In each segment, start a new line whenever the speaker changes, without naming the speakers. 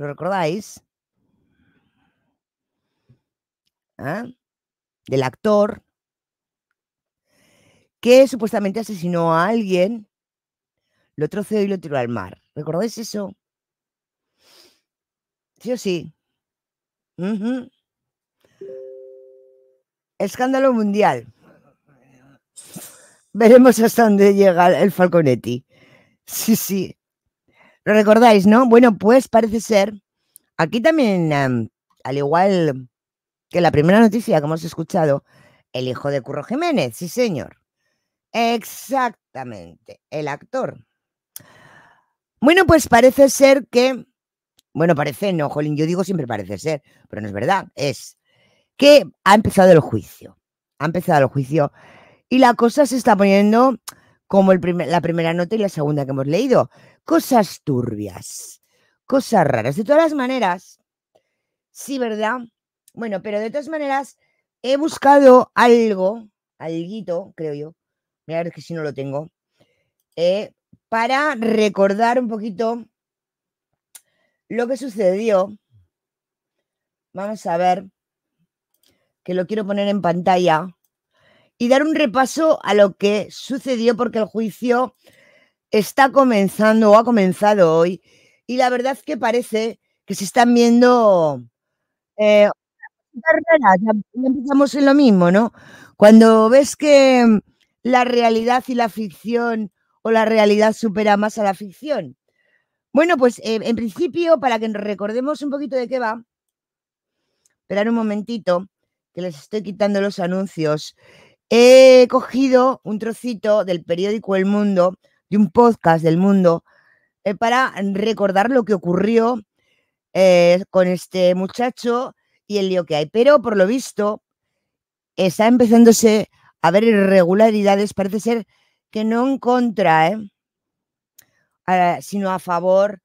¿Lo recordáis? ¿Ah? Del actor que supuestamente asesinó a alguien, lo troceó y lo tiró al mar. ¿Recordáis eso? Sí o sí. Escándalo mundial. Veremos hasta dónde llega el Falconetti. Sí, sí. ¿Lo recordáis, no? Bueno, pues parece ser. Aquí también, em, al igual que la primera noticia que hemos escuchado, el hijo de Curro Jiménez, sí, señor. Exactamente, el actor. Bueno, pues parece ser que. Bueno, parece, no, Jolín, yo digo siempre parece ser, pero no es verdad, es que ha empezado el juicio. Ha empezado el juicio y la cosa se está poniendo como el la primera nota y la segunda que hemos leído. Cosas turbias, cosas raras. De todas maneras, sí, ¿verdad? Bueno, pero de todas maneras, he buscado algo, algo, creo yo. Mira, es que si no lo tengo. Eh, para recordar un poquito lo que sucedió. Vamos a ver, que lo quiero poner en pantalla y dar un repaso a lo que sucedió porque el juicio está comenzando o ha comenzado hoy y la verdad es que parece que se están viendo eh, empezamos en lo mismo, ¿no? Cuando ves que la realidad y la ficción o la realidad supera más a la ficción. Bueno, pues eh, en principio, para que recordemos un poquito de qué va, esperar un momentito, que les estoy quitando los anuncios. He cogido un trocito del periódico El Mundo, de un podcast del Mundo, eh, para recordar lo que ocurrió eh, con este muchacho y el lío que hay. Pero por lo visto, está empezándose a ver irregularidades, parece ser que no en contra, ¿eh? ah, sino a favor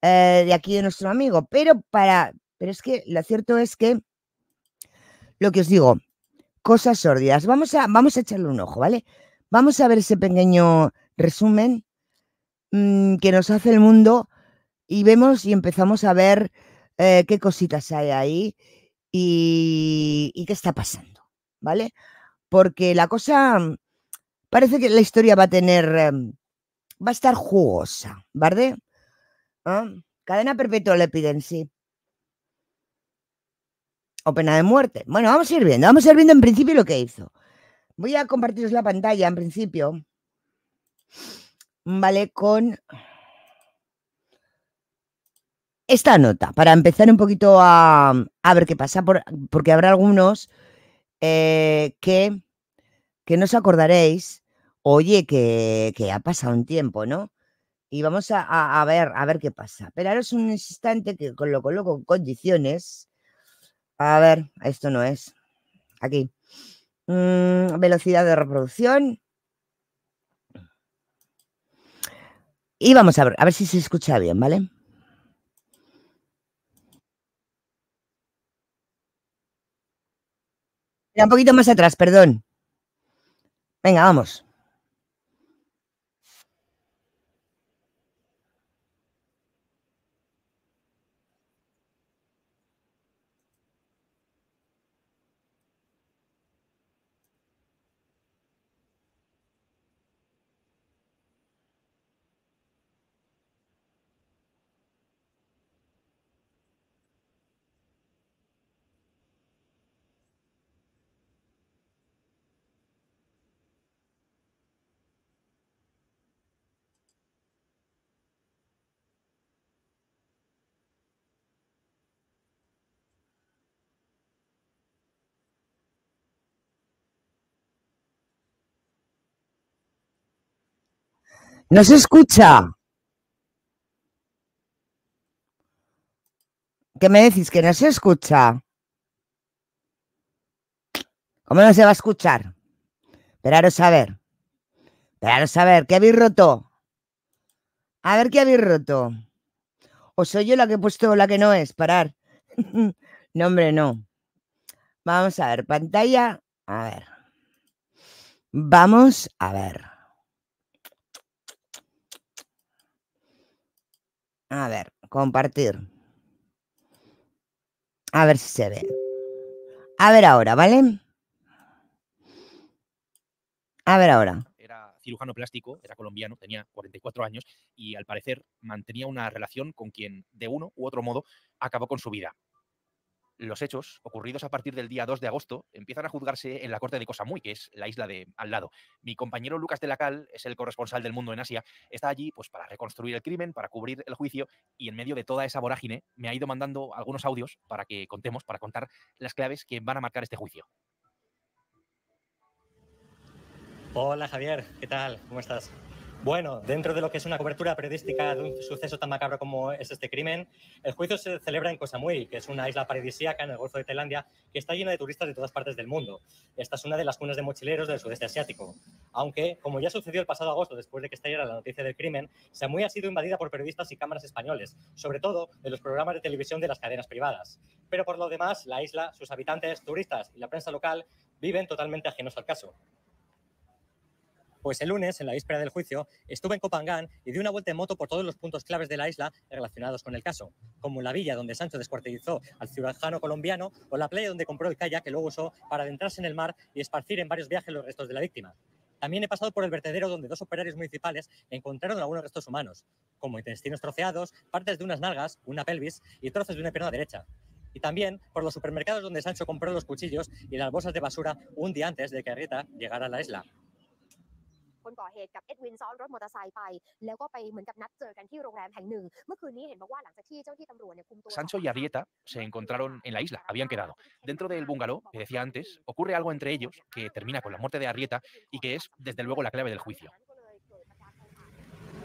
de aquí de nuestro amigo. Pero para, pero es que lo cierto es que lo que os digo, cosas sórdidas. Vamos a, vamos a echarle un ojo, ¿vale? Vamos a ver ese pequeño resumen mm, que nos hace el mundo y vemos y empezamos a ver eh, qué cositas hay ahí y, qué está pasando, ¿vale? Porque la cosa, parece que la historia va a tener, em, va a estar jugosa, ¿vale? ¿Ah? Cadena perpetua le piden, sí o pena de muerte. Bueno, vamos a ir viendo, vamos a ir viendo en principio lo que hizo. Voy a compartiros la pantalla en principio. Vale, con esta nota, para empezar un poquito a, ver qué pasa, porque habrá algunos eh, que, que no os acordaréis, oye, que, ha pasado un tiempo, ¿no? Y vamos a, ver, a ver qué pasa. Pero ahora es un instante que lo coloco en condiciones a ver, esto no es. Aquí. Mm, velocidad de reproducción. Y vamos a ver, a ver si se escucha bien, ¿vale? un poquito más atrás, perdón. Venga, vamos. ¡No se escucha! ¿Qué me decís? ¿Que no se escucha? ¿Cómo no se va a escuchar? Esperaros a ver. Esperaros a ver. ¿Qué habéis roto? A ver qué habéis roto. ¿O soy yo la que he puesto la que no es? Parar. no, hombre, no. Vamos a ver. Pantalla. A ver. Vamos a ver. A ver, compartir. A ver si se ve. A ver ahora, ¿vale? A ver ahora.
Era cirujano plástico, era colombiano, tenía 44 años y al parecer mantenía una relación con quien de uno u otro modo acabó con su vida los hechos ocurridos a partir del día 2 de agosto empiezan a juzgarse en la corte de Kosamui, que es la isla de al lado. Mi compañero Lucas de la Cal es el corresponsal del mundo en Asia, está allí pues para reconstruir el crimen, para cubrir el juicio y en medio de toda esa vorágine me ha ido mandando algunos audios para que contemos, para contar las claves que van a marcar este
juicio. Hola Javier, ¿qué tal? ¿Cómo estás? Bueno, dentro de lo que es una cobertura periodística de un suceso tan macabro como es este crimen, el juicio se celebra en Koh Samui, que es una isla paradisíaca en el Golfo de Tailandia que está llena de turistas de todas partes del mundo. Esta es una de las cunas de mochileros del sudeste asiático. Aunque, como ya sucedió el pasado agosto, después de que estallara la noticia del crimen, Samui ha sido invadida por periodistas y cámaras españoles, sobre todo de los programas de televisión de las cadenas privadas. Pero por lo demás, la isla, sus habitantes, turistas y la prensa local viven totalmente ajenos al caso. Pues el lunes, en la víspera del juicio, estuve en Copangán y di una vuelta en moto por todos los puntos claves de la isla relacionados con el caso, como la villa donde Sancho descuartizó al ciudadano colombiano o la playa donde compró el kayak que luego usó para adentrarse en el mar y esparcir en varios viajes los restos de la víctima. También he pasado por el vertedero donde dos operarios municipales encontraron algunos restos humanos, como intestinos troceados, partes de unas nalgas, una pelvis y trozos de una pierna derecha. Y también por los supermercados donde Sancho compró los cuchillos y las bolsas de basura un día antes de que Rita llegara a la isla. Sancho
y Arrieta se encontraron en la isla, habían quedado. Dentro del bungalow, que decía antes, ocurre algo entre ellos que termina con la muerte de Arrieta y que es, desde luego, la clave del juicio.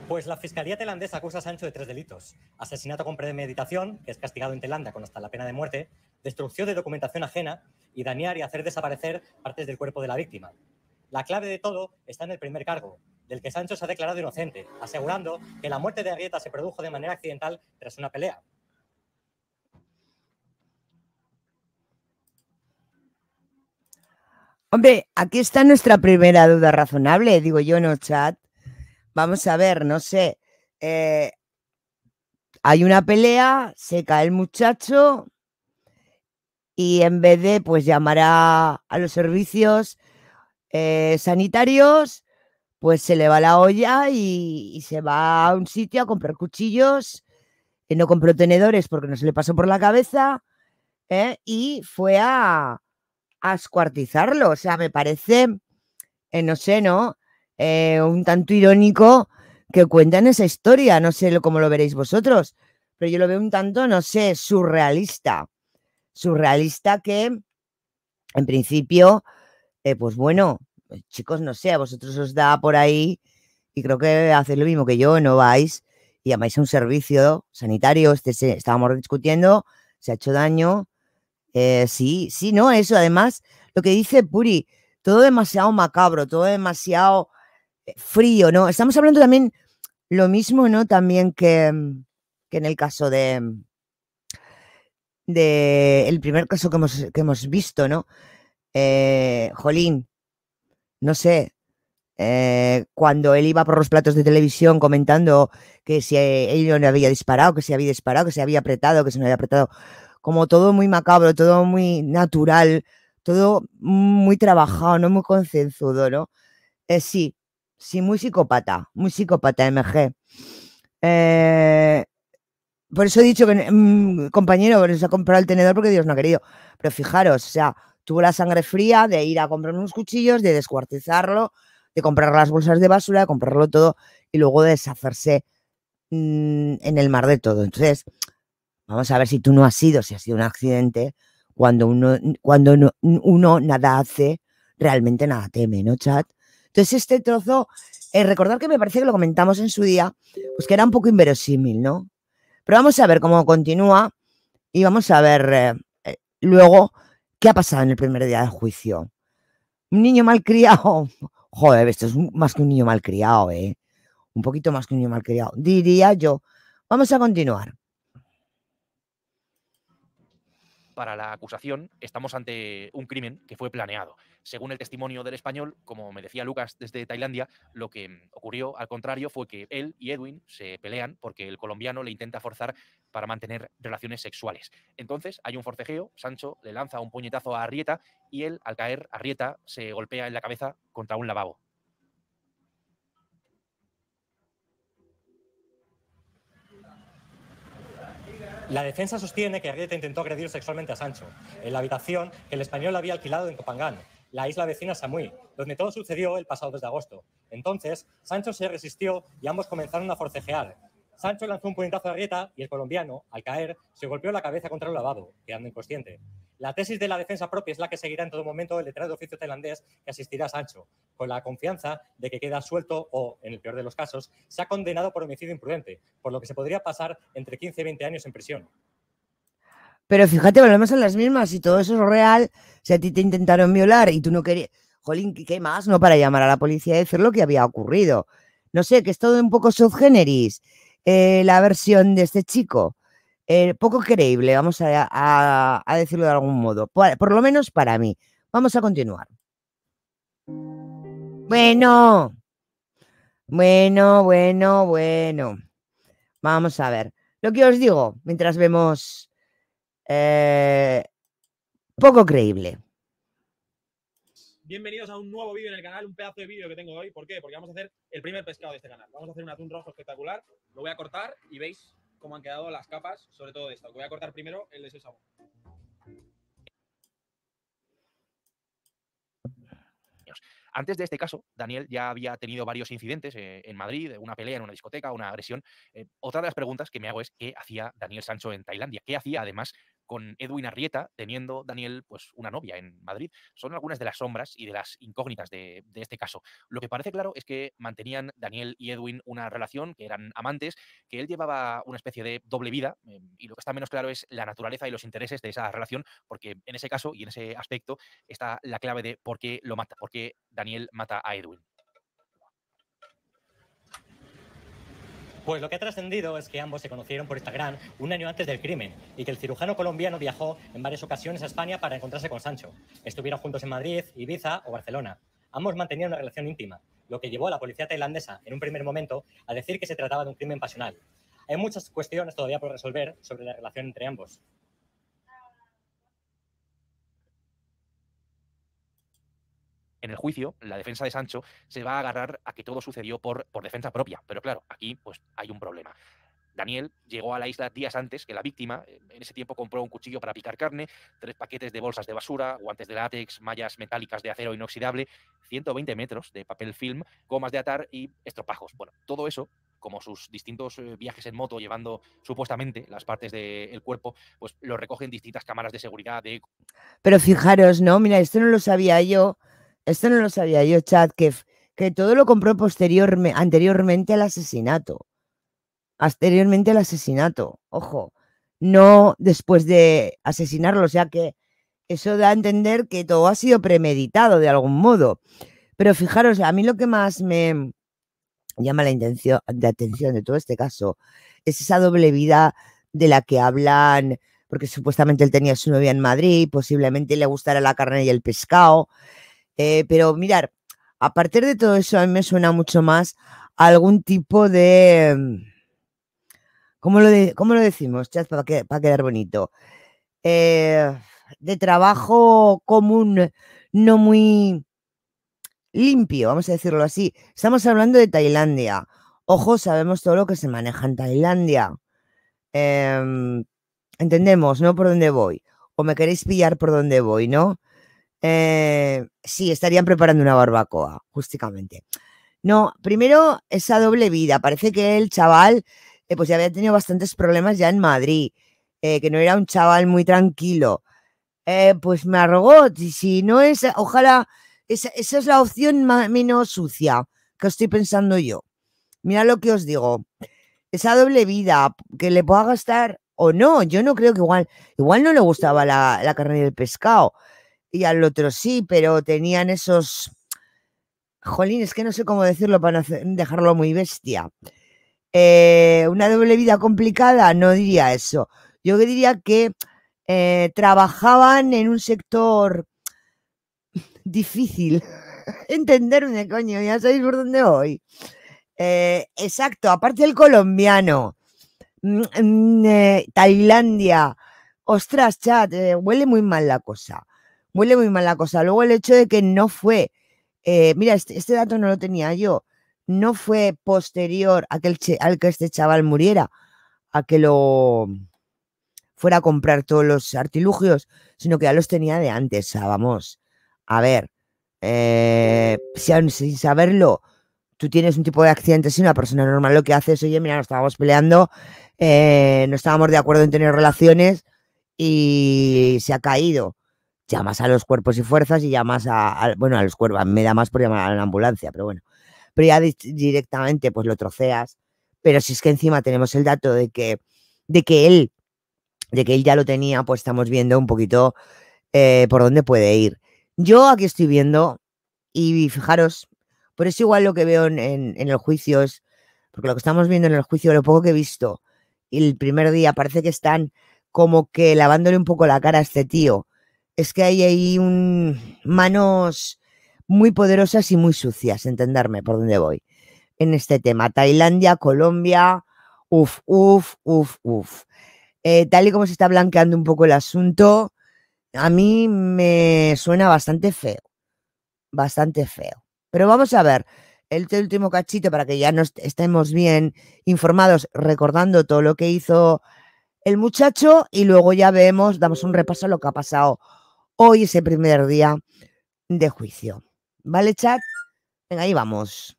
Pues la Fiscalía tailandesa acusa a Sancho de tres delitos. Asesinato con premeditación, que es castigado en Telanda con hasta la pena de muerte, destrucción de documentación ajena y dañar y hacer desaparecer partes del cuerpo de la víctima. La clave de todo está en el primer cargo, del que Sancho se ha declarado inocente, asegurando que la muerte de Arrieta se produjo de manera accidental tras una pelea.
Hombre, aquí está nuestra primera duda razonable, digo yo, no chat. Vamos a ver, no sé. Eh, hay una pelea, se cae el muchacho y en vez de pues llamar a los servicios, eh, sanitarios, pues se le va la olla y, se va a un sitio a comprar cuchillos, y eh, no compró tenedores porque no se le pasó por la cabeza, ¿eh? y fue a, a, escuartizarlo. O sea, me parece, no sé, ¿no? un tanto irónico que cuentan esa historia, no sé cómo lo veréis vosotros, pero yo lo veo un tanto, no sé, surrealista. Surrealista que, en principio, eh, pues bueno, eh, chicos, no sé, a vosotros os da por ahí y creo que hacéis lo mismo que yo, no vais y llamáis a un servicio sanitario, este estábamos discutiendo, se ha hecho daño. Eh, sí, sí, no, eso además, lo que dice Puri, todo demasiado macabro, todo demasiado frío, ¿no? Estamos hablando también lo mismo, ¿no? También que, mm, en el caso de, mm, de el primer caso que hemos, que hemos visto, ¿no? Eh, jolín, no sé, eh, cuando él iba por los platos de televisión comentando que si eh, él no le había disparado, que se había disparado, que se había apretado, que se no había apretado, como todo muy macabro, todo muy natural, todo muy trabajado, no muy concienzudo, ¿no? sí, sí, muy psicópata, muy psicópata MG. por eso he dicho que, mm, compañero, se ha comprado el tenedor porque Dios no ha querido. Pero fijaros, o sea, Tuvo la sangre fría de ir a comprar unos cuchillos, de descuartizarlo, de comprar las bolsas de basura, de comprarlo todo y luego de deshacerse mm, en el mar de todo. Entonces, vamos a ver si tú no has sido, si ha sido un accidente, cuando uno, cuando uno nada hace, realmente nada teme, ¿no, chat? Entonces, este trozo, eh, recordar que me parece que lo comentamos en su día, pues que era un poco inverosímil, ¿no? Pero vamos a ver cómo continúa y vamos a ver eh, eh, luego ¿Qué ha pasado en el primer día de juicio? Un niño malcriado. Joder, esto es más que un niño malcriado, ¿eh? Un poquito más que un niño malcriado. Diría yo. Vamos a continuar.
para la acusación, estamos ante un crimen que fue planeado. Según el testimonio del español, como me decía Lucas desde Tailandia, lo que mm, ocurrió al contrario fue que él y Edwin se pelean porque el colombiano le intenta forzar para mantener relaciones sexuales. Entonces hay un forcejeo, Sancho le lanza un puñetazo a Arrieta y él, al caer, Arrieta se golpea en la cabeza contra un lavabo.
La defensa sostiene que Arrieta intentó agredir sexualmente a Sancho en la habitación que el español había alquilado en Copangán, la isla vecina Samui, donde todo sucedió el pasado 2 de agosto. Entonces, Sancho se resistió y ambos comenzaron a forcejear, Sancho lanzó un puñetazo a grieta y el colombiano, al caer, se golpeó la cabeza contra el lavado, quedando inconsciente. La tesis de la defensa propia es la que seguirá en todo momento el letrado oficio tailandés que asistirá a Sancho, con la confianza de que queda suelto o, en el peor de los casos, se ha condenado por homicidio imprudente, por lo que se podría pasar entre 15 y 20 años en prisión.
Pero fíjate, volvemos a las mismas, si todo eso es real, si a ti te intentaron violar y tú no querías, jolín, ¿qué más? No para llamar a la policía y decir lo que había ocurrido. No sé, que es todo un poco subgéneris. Eh, la versión de este chico. Eh, poco creíble, vamos a, decirlo de algún modo, por, lo menos para mí. Vamos a continuar. Bueno, bueno, bueno, bueno. Vamos a ver. Lo que os digo, mientras vemos... Eh, poco creíble.
Bienvenidos a un nuevo vídeo en el canal, un pedazo de vídeo que tengo hoy. ¿Por qué? Porque vamos a hacer el primer pescado de este canal. Vamos a hacer un atún rojo espectacular. Lo voy a cortar y veis cómo han quedado las capas, sobre todo de esto. Voy a cortar primero el de sabor. Antes de este caso, Daniel ya había tenido varios incidentes eh, en Madrid, una pelea en una discoteca, una agresión. Eh, otra de las preguntas que me hago es, ¿qué hacía Daniel Sancho en Tailandia? ¿Qué hacía además con Edwin Arrieta teniendo Daniel pues una novia en Madrid. Son algunas de las sombras y de las incógnitas de, este caso. Lo que parece claro es que mantenían Daniel y Edwin una relación, que eran amantes, que él llevaba una especie de doble vida eh, y lo que está menos claro es la naturaleza y los intereses de esa relación, porque en ese caso y en ese aspecto está la clave de por qué lo mata, por qué Daniel mata a Edwin.
Pues lo que ha trascendido es que ambos se conocieron por Instagram un año antes del crimen y que el cirujano colombiano viajó en varias ocasiones a España para encontrarse con Sancho. Estuvieron juntos en Madrid, Ibiza o Barcelona. Ambos mantenían una relación íntima, lo que llevó a la policía tailandesa, en un primer momento, a decir que se trataba de un crimen pasional. Hay muchas cuestiones todavía por resolver sobre la relación entre ambos,
en el juicio, la defensa de Sancho se va a agarrar a que todo sucedió por, por defensa propia. Pero claro, aquí pues hay un problema. Daniel llegó a la isla días antes que la víctima. En ese tiempo compró un cuchillo para picar carne, tres paquetes de bolsas de basura, guantes de látex, mallas metálicas de acero inoxidable, 120 metros de papel film, gomas de atar y estropajos. Bueno, todo eso como sus distintos eh, viajes en moto llevando supuestamente las partes del cuerpo, pues lo recogen distintas cámaras de seguridad.
Pero fijaros, ¿no? Mira, esto no lo sabía yo, esto no lo sabía yo, Chad, que todo lo compró posteriormente, anteriormente al asesinato. Anteriormente al asesinato, ojo, no después de asesinarlo. O sea que eso da a entender que todo ha sido premeditado de algún modo. Pero fijaros, a mí lo que más me llama la atención de todo este caso es esa doble vida de la que hablan, porque supuestamente él tenía su novia en Madrid, posiblemente le gustara la carne y el pescado, eh, pero mirar, a partir de todo eso a mí me suena mucho más algún tipo mm, de... ¿Cómo lo, decimos, chat, para, quedar bonito? Eh, de trabajo común, no muy limpio, vamos a decirlo así. Estamos hablando de Tailandia. Ojo, sabemos todo lo que se maneja en Tailandia. Em, entendemos, ¿no? Por dónde voy. O me queréis pillar por dónde voy, ¿no? Eh, sí, estarían preparando una barbacoa, justamente. No, primero esa doble vida. Parece que el chaval, eh, pues ya había tenido bastantes problemas ya en Madrid, eh, que no era un chaval muy tranquilo. pues me arrogó, y si no es, ojalá, esa, es la opción menos sucia que estoy pensando yo. Mira lo que os digo, esa doble vida que le pueda gastar o no, yo no creo que igual, igual no le gustaba la, carne y del pescado, y al otro sí, pero tenían esos... Jolín, es que no sé cómo decirlo para dejarlo muy bestia. Eh, una doble vida complicada, no diría eso. Yo diría que eh, trabajaban en un sector difícil. Entenderme, coño, ya sabéis por dónde voy. Eh, exacto, aparte el colombiano, mm, mm, Tailandia, ostras, chat, huele muy mal la cosa huele muy mal la cosa. Luego el hecho de que no fue, eh, mira, este, este, dato no lo tenía yo, no fue posterior a que, al que este chaval muriera, a que lo fuera a comprar todos los artilugios, sino que ya los tenía de antes, vamos, a ver, eh, sin, saberlo, tú tienes un tipo de accidente, si una persona normal lo que hace es, oye, mira, nos estábamos peleando, eh, no estábamos de acuerdo en tener relaciones y se ha caído llamas a los cuerpos y fuerzas y llamas a, bueno, a los cuerpos, me da más por llamar a la ambulancia, pero bueno. Pero ya directamente pues lo troceas, pero si es que encima tenemos el dato de que, de que él, de que él ya lo tenía, pues estamos viendo un poquito eh, por dónde puede ir. Yo aquí estoy viendo, y fijaros, por eso igual lo que veo en, en, el juicio es, porque lo que estamos viendo en el juicio, lo poco que he visto, el primer día parece que están como que lavándole un poco la cara a este tío, es que hay ahí un, manos muy poderosas y muy sucias, entenderme por dónde voy en este tema. Tailandia, Colombia, uff, uff, uff, uff. Eh, tal y como se está blanqueando un poco el asunto, a mí me suena bastante feo, bastante feo. Pero vamos a ver el este último cachito para que ya nos estemos bien informados, recordando todo lo que hizo el muchacho y luego ya vemos, damos un repaso a lo que ha pasado hoy es el primer día de juicio. ¿Vale, chat? Venga, ahí vamos.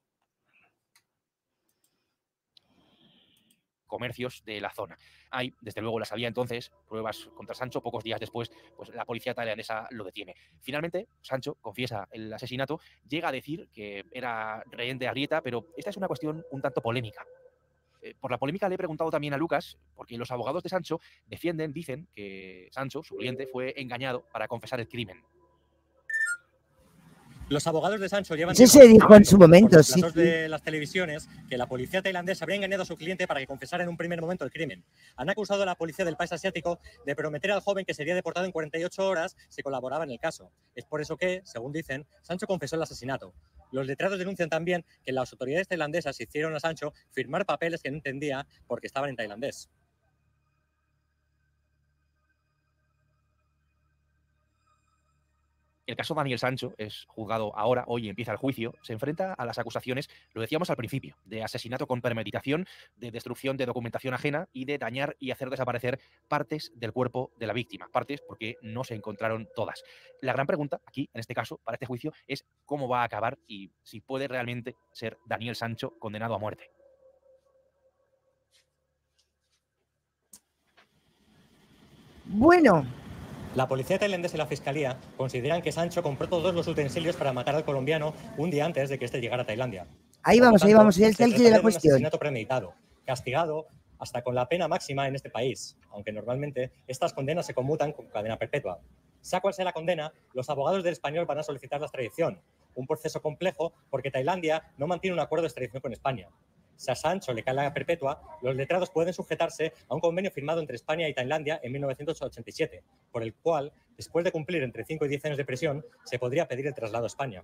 comercios de la zona. Hay, desde luego la había entonces, pruebas contra Sancho. Pocos días después, pues la policía italiana lo detiene. Finalmente, Sancho confiesa el asesinato, llega a decir que era rehén de Arrieta, pero esta es una cuestión un tanto polémica. Eh, por la polémica le he preguntado también a Lucas, porque los abogados de Sancho defienden, dicen que Sancho, su cliente, fue engañado para confesar el crimen.
Los abogados de Sancho llevan. Sí, se dijo en su momento, sí. de las televisiones que la policía tailandesa habría engañado a su cliente para que confesara en un primer momento el crimen. Han acusado a la policía del país asiático de prometer al joven que sería deportado en 48 horas si colaboraba en el caso. Es por eso que, según dicen, Sancho confesó el asesinato. Los letrados denuncian también que las autoridades tailandesas hicieron a Sancho firmar papeles que no entendía porque estaban en tailandés.
El caso Daniel Sancho es juzgado ahora, hoy empieza el juicio, se enfrenta a las acusaciones, lo decíamos al principio, de asesinato con premeditación, de destrucción de documentación ajena y de dañar y hacer desaparecer partes del cuerpo de la víctima, partes porque no se encontraron todas. La gran pregunta aquí, en este caso, para este juicio, es cómo va a acabar y si puede realmente ser Daniel Sancho condenado
a muerte. Bueno, la policía tailandesa y la fiscalía consideran que Sancho compró todos los utensilios para matar al colombiano un día antes de que éste llegara a Tailandia.
Ahí vamos, ahí vamos, es el de la cuestión. Un asesinato
premeditado, castigado hasta con la pena máxima en este país, aunque normalmente estas condenas se conmutan con cadena perpetua. Sea cual sea la condena, los abogados del español van a solicitar la extradición, un proceso complejo porque Tailandia no mantiene un acuerdo de extradición con España si a Sancho le cae la perpetua, los letrados pueden sujetarse a un convenio firmado entre España y Tailandia en 1987, por el cual, después de cumplir entre 5 y 10 años de prisión, se podría pedir el traslado a España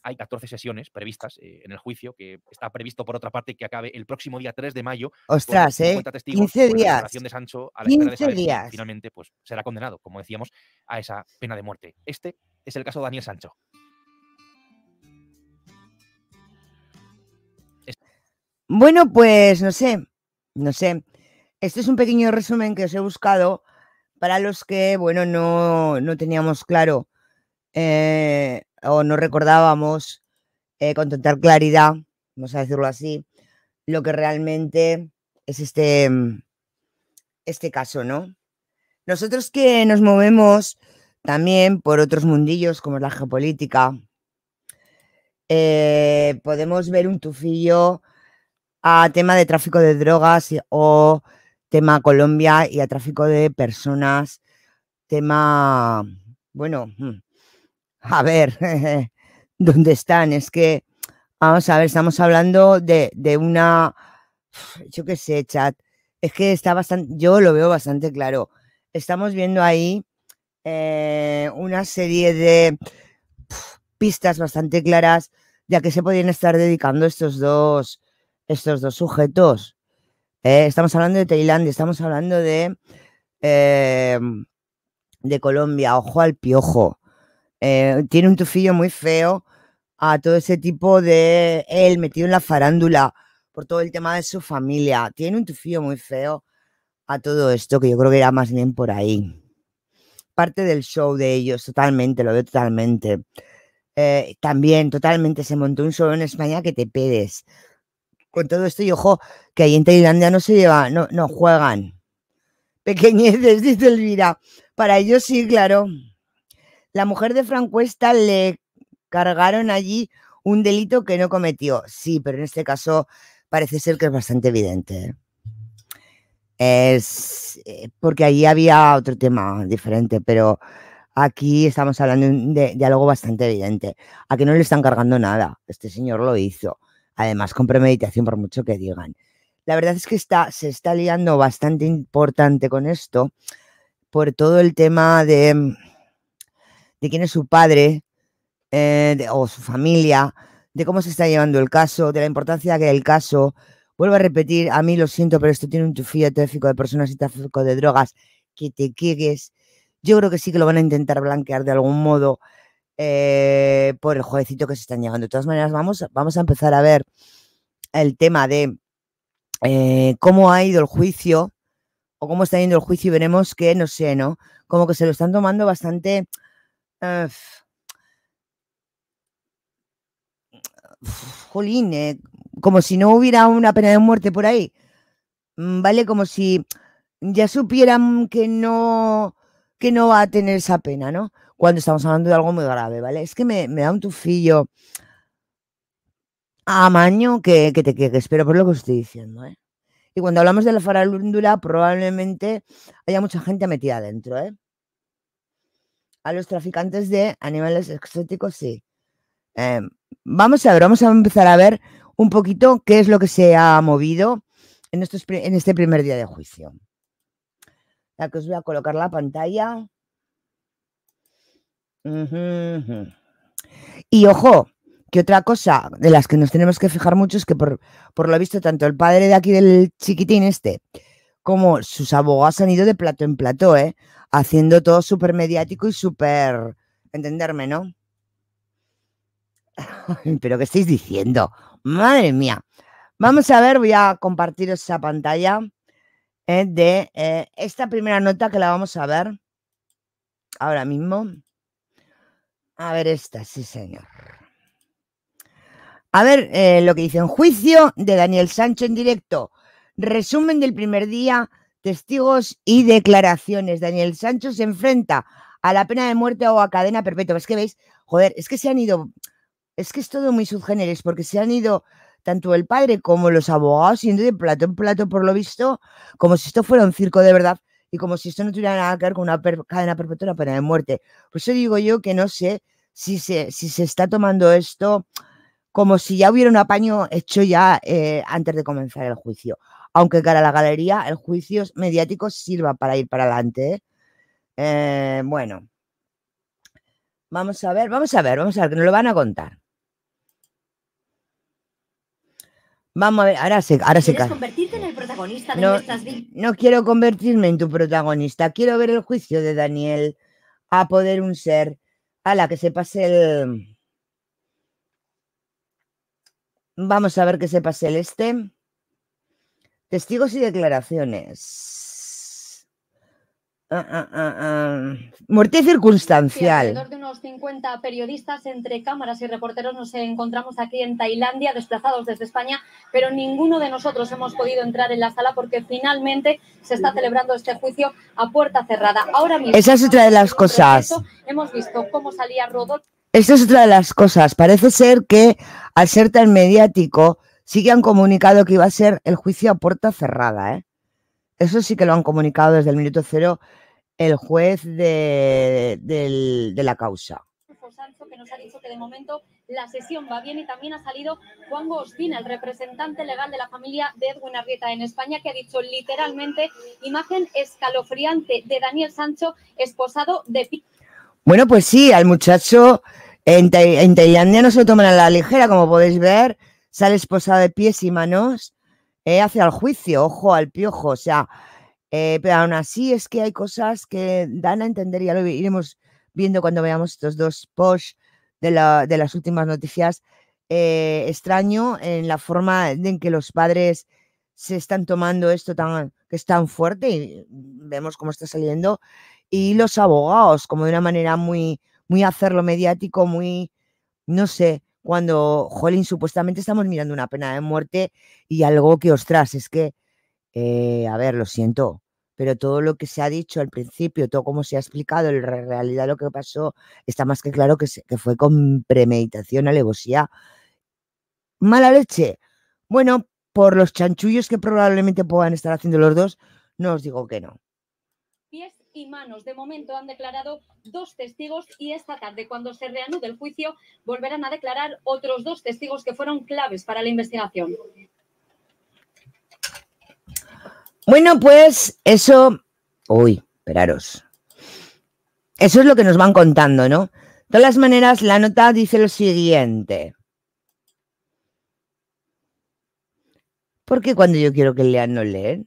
hay 14 sesiones previstas eh, en el juicio, que está previsto por otra parte que acabe el próximo día 3 de mayo. Ostras, ¿eh? 15 pues, días. 15 días. Finalmente, pues será condenado, como decíamos, a esa pena de muerte. Este es el caso de Daniel Sancho.
Bueno, pues no sé, no sé. Este es un pequeño resumen que os he buscado para los que, bueno, no, no teníamos claro eh, o no recordábamos eh, con total claridad, vamos a decirlo así, lo que realmente es este, este caso, ¿no? Nosotros que nos movemos también por otros mundillos como la geopolítica, eh, podemos ver un tufillo a tema de tráfico de drogas o tema Colombia y a tráfico de personas, tema, bueno, mm, a ver, ¿dónde están? Es que, vamos a ver, estamos hablando de, una, yo qué sé, chat, es que está bastante, yo lo veo bastante claro. Estamos viendo ahí eh, una serie de pistas bastante claras de a qué se podían estar dedicando estos dos estos dos sujetos. ¿eh? estamos hablando de Tailandia, estamos hablando de, em, de Colombia, ojo al piojo. Eh, tiene un tufillo muy feo a todo ese tipo de él metido en la farándula por todo el tema de su familia. Tiene un tufillo muy feo a todo esto, que yo creo que era más bien por ahí. Parte del show de ellos, totalmente, lo veo totalmente. Eh, también, totalmente, se montó un show en España que te pedes con todo esto y ojo que ahí en Tailandia no se lleva, no, no juegan. Pequeñeces, dice Elvira. Para ellos sí, claro. La mujer de Francuesta le cargaron allí un delito que no cometió. Sí, pero en este caso parece ser que es bastante evidente. ¿eh? Es eh, porque allí había otro tema diferente, pero aquí estamos hablando de, de algo bastante evidente. A que no le están cargando nada. Este señor lo hizo además con premeditación por mucho que digan. La verdad es que está, se está liando bastante importante con esto por todo el tema de, mm, de quién es su padre eh, o su familia, de cómo se está llevando el caso, de la importancia que el caso. Vuelvo a repetir, a mí lo siento, pero esto tiene un chufillo de tráfico de personas y tráfico de drogas que te quegues Yo creo que sí que lo van a intentar blanquear de algún modo. Eh, por el jueguecito que se están llegando. De todas maneras, vamos, vamos a empezar a ver el tema de eh, cómo ha ido el juicio o cómo está yendo el juicio y veremos que, no sé, ¿no? Como que se lo están tomando bastante... Eh, jolín, como si no hubiera una pena de muerte por ahí, mm, ¿vale? Como si ya supieran que no, que no va a tener esa pena, ¿no? cuando estamos hablando de algo muy grave, ¿vale? Es que me, da un tufillo amaño que, que te que, pero espero por lo que os estoy diciendo, ¿eh? Y cuando hablamos de la farándula, probablemente haya mucha gente metida adentro, ¿eh? A los traficantes de animales exóticos, sí. Em, vamos a ver, vamos a empezar a ver un poquito qué es lo que se ha movido en, en este primer día de juicio. La que os voy a colocar la pantalla. Y ojo, que otra cosa de las que nos tenemos que fijar mucho es que por, por lo visto tanto el padre de aquí del chiquitín este como sus abogados han ido de plato en plato, ¿eh? haciendo todo súper mediático y súper... Entenderme, ¿no? Pero ¿qué estáis diciendo? Madre mía. Vamos a ver, voy a compartir esa pantalla ¿eh? de eh, esta primera nota que la vamos a ver ahora mismo. A ver esta, sí señor. A ver eh, lo que dice en juicio de Daniel Sancho en directo. Resumen del primer día, testigos y declaraciones. Daniel Sancho se enfrenta a la pena de muerte o a cadena perpetua. Es que veis, joder, es que se han ido, es que es todo muy subgéneres, porque se han ido tanto el padre como los abogados yendo de plato en plato, por lo visto, como si esto fuera un circo de verdad y como si esto no tuviera nada que ver con una cadena perpetua pena de muerte. Por eso digo yo que no sé si se, si se está tomando esto como si ya hubiera un apaño hecho ya eh, antes de comenzar el juicio. Aunque cara a la galería, el juicio mediático sirva para ir para adelante. ¿eh? Eh, bueno, vamos a ver, vamos a ver, vamos a ver, que nos lo van a contar. Vamos a ver, ahora se, no, No quiero convertirme en tu protagonista. Quiero ver el juicio de Daniel a poder un ser. A la que se pase el. Vamos a ver qué se pase el este. Testigos y declaraciones. Ah, ah, ah, muerte circunstancial. de
unos 50 periodistas entre cámaras y reporteros nos encontramos aquí en Tailandia, desplazados desde España, pero ninguno de nosotros hemos podido entrar en la sala porque finalmente se está celebrando este juicio a puerta cerrada. Ahora mismo. Esa es otra de las cosas. hemos visto cómo salía Rodolfo.
Esa es otra de las cosas. Parece ser que al ser tan mediático, sí que han comunicado que iba a ser el juicio a puerta cerrada, ¿eh? Eso sí que lo han comunicado desde el minuto cero el juez de, de la causa.
que nos ha dicho que de momento la sesión va bien y también ha salido Juan Gostina, el representante legal de la familia de Edwin Arrieta en España, que ha dicho literalmente imagen escalofriante de Daniel Sancho esposado de...
Bueno, pues sí, al muchacho en, en Tailandia no se toman a la ligera, como podéis ver, sale esposado de pies y manos eh, hacia el juicio, ojo al piojo, o sea, eh, pero aún así es que hay cosas que dan a entender, ya lo iremos viendo cuando veamos estos dos posts de, las últimas noticias, eh, extraño en la forma en que los padres se están tomando esto tan, que es tan fuerte y vemos cómo está saliendo, y los abogados, como de una manera muy, muy hacerlo mediático, muy, no sé, cuando, jolín, supuestamente estamos mirando una pena de muerte y algo que, ostras, es que eh, a ver, lo siento, pero todo lo que se ha dicho al principio, todo como se ha explicado, en realidad lo que pasó, está más que claro que, que fue con premeditación, alevosía. Mala leche. Bueno, por los chanchullos que probablemente puedan estar haciendo los dos, no os digo que no.
Pies y manos. De momento han declarado dos testigos y esta
tarde, cuando se reanude el juicio, volverán a declarar otros dos testigos que fueron claves para la investigación.
Bueno, pues eso. Uy, esperaros. Eso es lo que nos van contando, ¿no? De todas las maneras, la nota dice lo siguiente. ¿Por qué cuando yo quiero que lean no leen?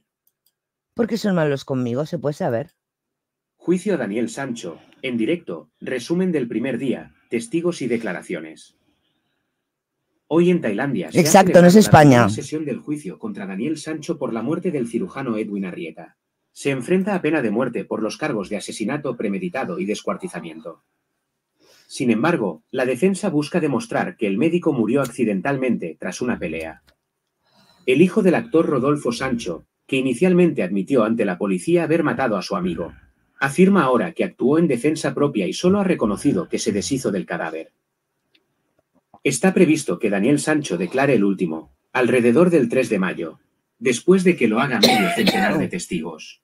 ¿Por qué son malos conmigo? ¿Se puede saber?
Juicio a Daniel Sancho, en directo, resumen del primer día, testigos y declaraciones. Hoy en Tailandia. Se Exacto, no es España. sesión del juicio contra Daniel Sancho por la muerte del cirujano Edwin Arrieta. Se enfrenta a pena de muerte por los cargos de asesinato premeditado y descuartizamiento. Sin embargo, la defensa busca demostrar que el médico murió accidentalmente tras una pelea. El hijo del actor Rodolfo Sancho, que inicialmente admitió ante la policía haber matado a su amigo, afirma ahora que actuó en defensa propia y solo ha reconocido que se deshizo del cadáver. Está previsto que Daniel Sancho declare el último, alrededor del 3 de mayo, después de que lo haga medio centenar de testigos.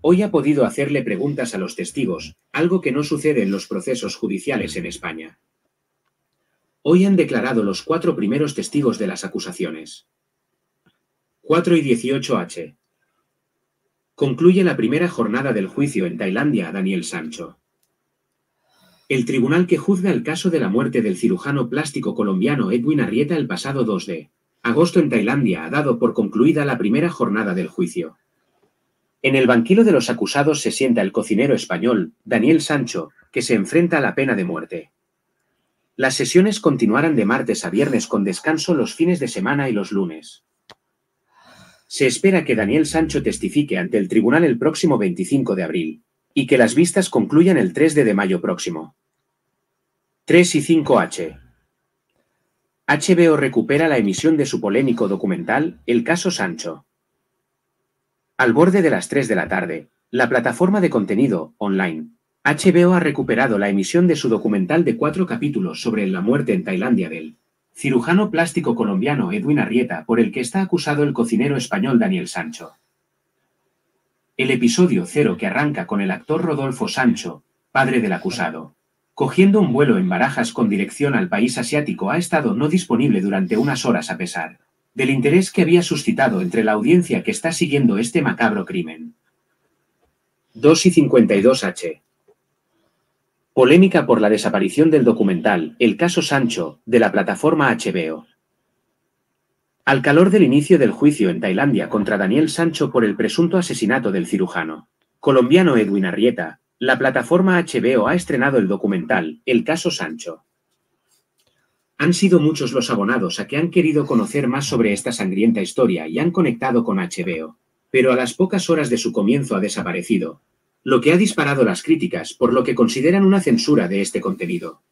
Hoy ha podido hacerle preguntas a los testigos, algo que no sucede en los procesos judiciales en España. Hoy han declarado los cuatro primeros testigos de las acusaciones. 4 y 18H. Concluye la primera jornada del juicio en Tailandia a Daniel Sancho el tribunal que juzga el caso de la muerte del cirujano plástico colombiano Edwin Arrieta el pasado 2 de agosto en Tailandia ha dado por concluida la primera jornada del juicio. En el banquillo de los acusados se sienta el cocinero español, Daniel Sancho, que se enfrenta a la pena de muerte. Las sesiones continuarán de martes a viernes con descanso los fines de semana y los lunes. Se espera que Daniel Sancho testifique ante el tribunal el próximo 25 de abril y que las vistas concluyan el 3 de mayo próximo. 3 y 5H. HBO recupera la emisión de su polémico documental El caso Sancho. Al borde de las 3 de la tarde, la plataforma de contenido online HBO ha recuperado la emisión de su documental de cuatro capítulos sobre la muerte en Tailandia del cirujano plástico colombiano Edwin Arrieta, por el que está acusado el cocinero español Daniel Sancho. El episodio cero que arranca con el actor Rodolfo Sancho, padre del acusado, cogiendo un vuelo en barajas con dirección al país asiático ha estado no disponible durante unas horas a pesar del interés que había suscitado entre la audiencia que está siguiendo este macabro crimen. 2 y 52H. Polémica por la desaparición del documental El caso Sancho, de la plataforma HBO al calor del inicio del juicio en Tailandia contra Daniel Sancho por el presunto asesinato del cirujano colombiano Edwin Arrieta, la plataforma HBO ha estrenado el documental El caso Sancho. Han sido muchos los abonados a que han querido conocer más sobre esta sangrienta historia y han conectado con HBO, pero a las pocas horas de su comienzo ha desaparecido, lo que ha disparado las críticas por lo que consideran una censura de este contenido.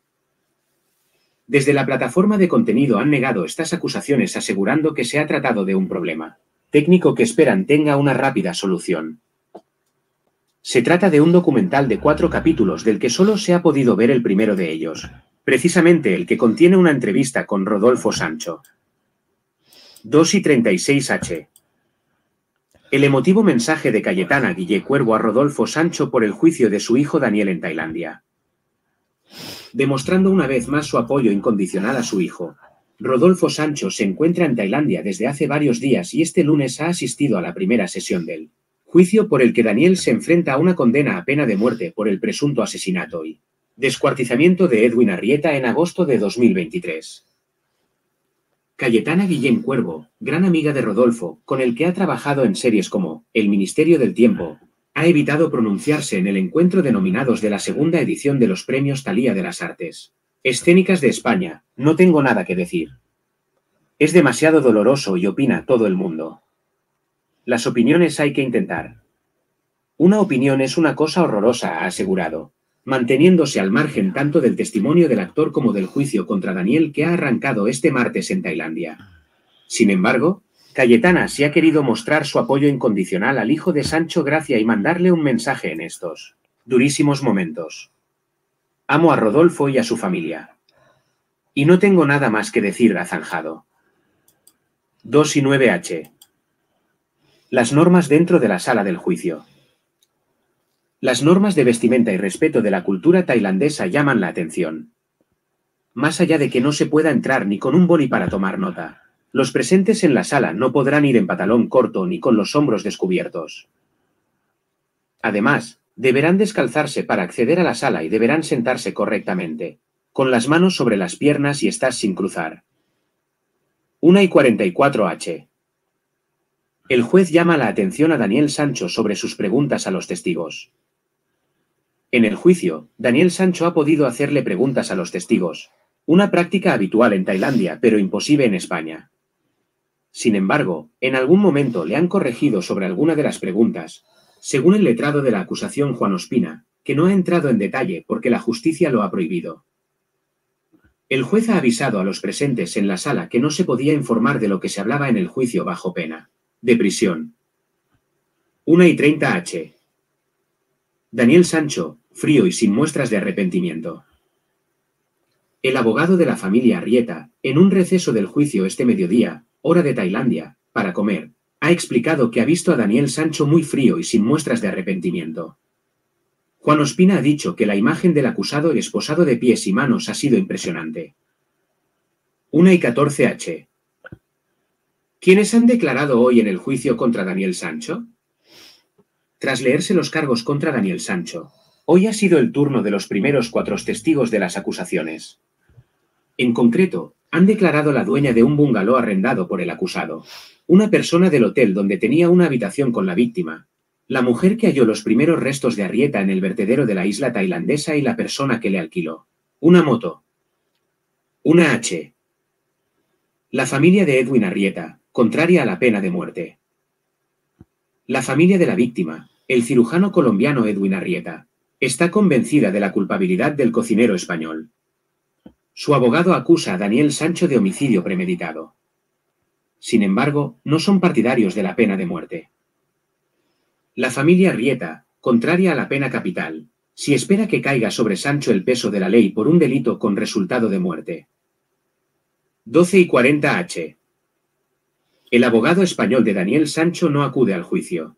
Desde la plataforma de contenido han negado estas acusaciones asegurando que se ha tratado de un problema técnico que esperan tenga una rápida solución. Se trata de un documental de cuatro capítulos del que solo se ha podido ver el primero de ellos, precisamente el que contiene una entrevista con Rodolfo Sancho. 2 y 36H. El emotivo mensaje de Cayetana Guille Cuervo a Rodolfo Sancho por el juicio de su hijo Daniel en Tailandia. Demostrando una vez más su apoyo incondicional a su hijo, Rodolfo Sancho se encuentra en Tailandia desde hace varios días y este lunes ha asistido a la primera sesión del juicio por el que Daniel se enfrenta a una condena a pena de muerte por el presunto asesinato y descuartizamiento de Edwin Arrieta en agosto de 2023. Cayetana Guillén Cuervo, gran amiga de Rodolfo, con el que ha trabajado en series como El Ministerio del Tiempo, ha evitado pronunciarse en el encuentro de nominados de la segunda edición de los Premios Talía de las Artes Escénicas de España. No tengo nada que decir. Es demasiado doloroso y opina todo el mundo. Las opiniones hay que intentar. Una opinión es una cosa horrorosa, ha asegurado, manteniéndose al margen tanto del testimonio del actor como del juicio contra Daniel que ha arrancado este martes en Tailandia. Sin embargo, Cayetana sí ha querido mostrar su apoyo incondicional al hijo de Sancho Gracia y mandarle un mensaje en estos durísimos momentos. Amo a Rodolfo y a su familia. Y no tengo nada más que decir a Zanjado. 2 y 9H. Las normas dentro de la sala del juicio. Las normas de vestimenta y respeto de la cultura tailandesa llaman la atención. Más allá de que no se pueda entrar ni con un boli para tomar nota. Los presentes en la sala no podrán ir en patalón corto ni con los hombros descubiertos. Además, deberán descalzarse para acceder a la sala y deberán sentarse correctamente, con las manos sobre las piernas y estás sin cruzar. 1 y 44 H. El juez llama la atención a Daniel Sancho sobre sus preguntas a los testigos. En el juicio, Daniel Sancho ha podido hacerle preguntas a los testigos, una práctica habitual en Tailandia pero imposible en España. Sin embargo, en algún momento le han corregido sobre alguna de las preguntas, según el letrado de la acusación Juan Ospina, que no ha entrado en detalle porque la justicia lo ha prohibido. El juez ha avisado a los presentes en la sala que no se podía informar de lo que se hablaba en el juicio bajo pena de prisión. 1 y 30 H. Daniel Sancho, frío y sin muestras de arrepentimiento. El abogado de la familia Arrieta, en un receso del juicio este mediodía, hora de Tailandia, para comer, ha explicado que ha visto a Daniel Sancho muy frío y sin muestras de arrepentimiento. Juan Ospina ha dicho que la imagen del acusado esposado de pies y manos ha sido impresionante. 1 y 14 H. ¿Quiénes han declarado hoy en el juicio contra Daniel Sancho? Tras leerse los cargos contra Daniel Sancho, hoy ha sido el turno de los primeros cuatro testigos de las acusaciones. En concreto, han declarado la dueña de un bungalow arrendado por el acusado, una persona del hotel donde tenía una habitación con la víctima, la mujer que halló los primeros restos de Arrieta en el vertedero de la isla tailandesa y la persona que le alquiló. Una moto. Una H. La familia de Edwin Arrieta, contraria a la pena de muerte. La familia de la víctima, el cirujano colombiano Edwin Arrieta, está convencida de la culpabilidad del cocinero español. Su abogado acusa a Daniel Sancho de homicidio premeditado. Sin embargo, no son partidarios de la pena de muerte. La familia Rieta, contraria a la pena capital, si espera que caiga sobre Sancho el peso de la ley por un delito con resultado de muerte. 12 y 40 H. El abogado español de Daniel Sancho no acude al juicio.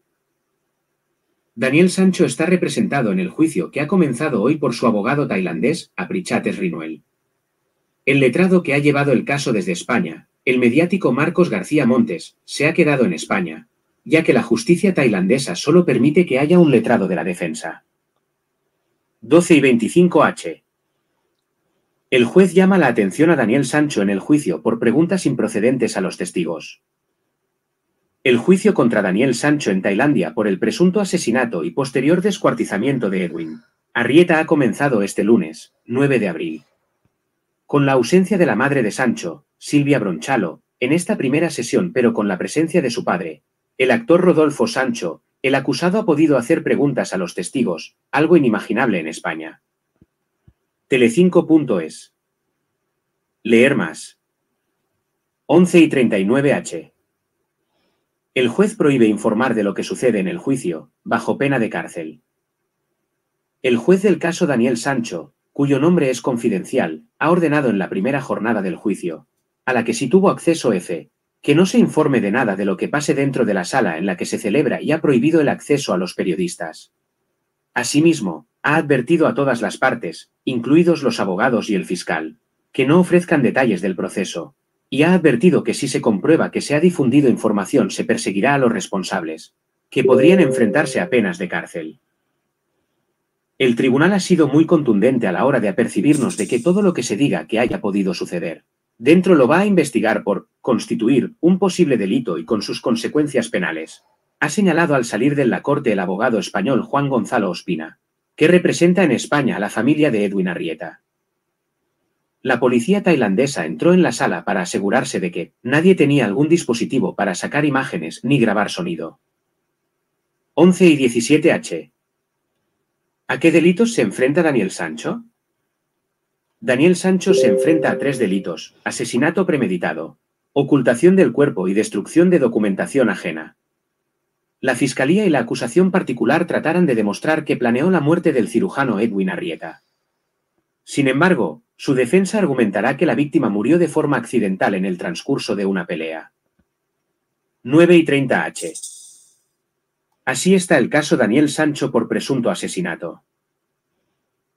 Daniel Sancho está representado en el juicio que ha comenzado hoy por su abogado tailandés, Aprichates Rinuel. El letrado que ha llevado el caso desde España, el mediático Marcos García Montes, se ha quedado en España, ya que la justicia tailandesa solo permite que haya un letrado de la defensa. 12 y 25H. El juez llama la atención a Daniel Sancho en el juicio por preguntas improcedentes a los testigos. El juicio contra Daniel Sancho en Tailandia por el presunto asesinato y posterior descuartizamiento de Edwin. Arrieta ha comenzado este lunes, 9 de abril. Con la ausencia de la madre de Sancho, Silvia Bronchalo, en esta primera sesión pero con la presencia de su padre, el actor Rodolfo Sancho, el acusado ha podido hacer preguntas a los testigos, algo inimaginable en España. Telecinco.es Leer más. 11 y 39H. El juez prohíbe informar de lo que sucede en el juicio, bajo pena de cárcel. El juez del caso Daniel Sancho, cuyo nombre es confidencial, ha ordenado en la primera jornada del juicio, a la que si tuvo acceso F, que no se informe de nada de lo que pase dentro de la sala en la que se celebra y ha prohibido el acceso a los periodistas. Asimismo, ha advertido a todas las partes, incluidos los abogados y el fiscal, que no ofrezcan detalles del proceso, y ha advertido que si se comprueba que se ha difundido información se perseguirá a los responsables, que podrían enfrentarse a penas de cárcel. El tribunal ha sido muy contundente a la hora de apercibirnos de que todo lo que se diga que haya podido suceder, dentro lo va a investigar por constituir un posible delito y con sus consecuencias penales. Ha señalado al salir de la corte el abogado español Juan Gonzalo Ospina, que representa en España a la familia de Edwin Arrieta. La policía tailandesa entró en la sala para asegurarse de que nadie tenía algún dispositivo para sacar imágenes ni grabar sonido. 11 y 17H, ¿A qué delitos se enfrenta Daniel Sancho? Daniel Sancho se enfrenta a tres delitos, asesinato premeditado, ocultación del cuerpo y destrucción de documentación ajena. La fiscalía y la acusación particular tratarán de demostrar que planeó la muerte del cirujano Edwin Arrieta. Sin embargo, su defensa argumentará que la víctima murió de forma accidental en el transcurso de una pelea. 9 y 30 H. Así está el caso Daniel Sancho por presunto asesinato.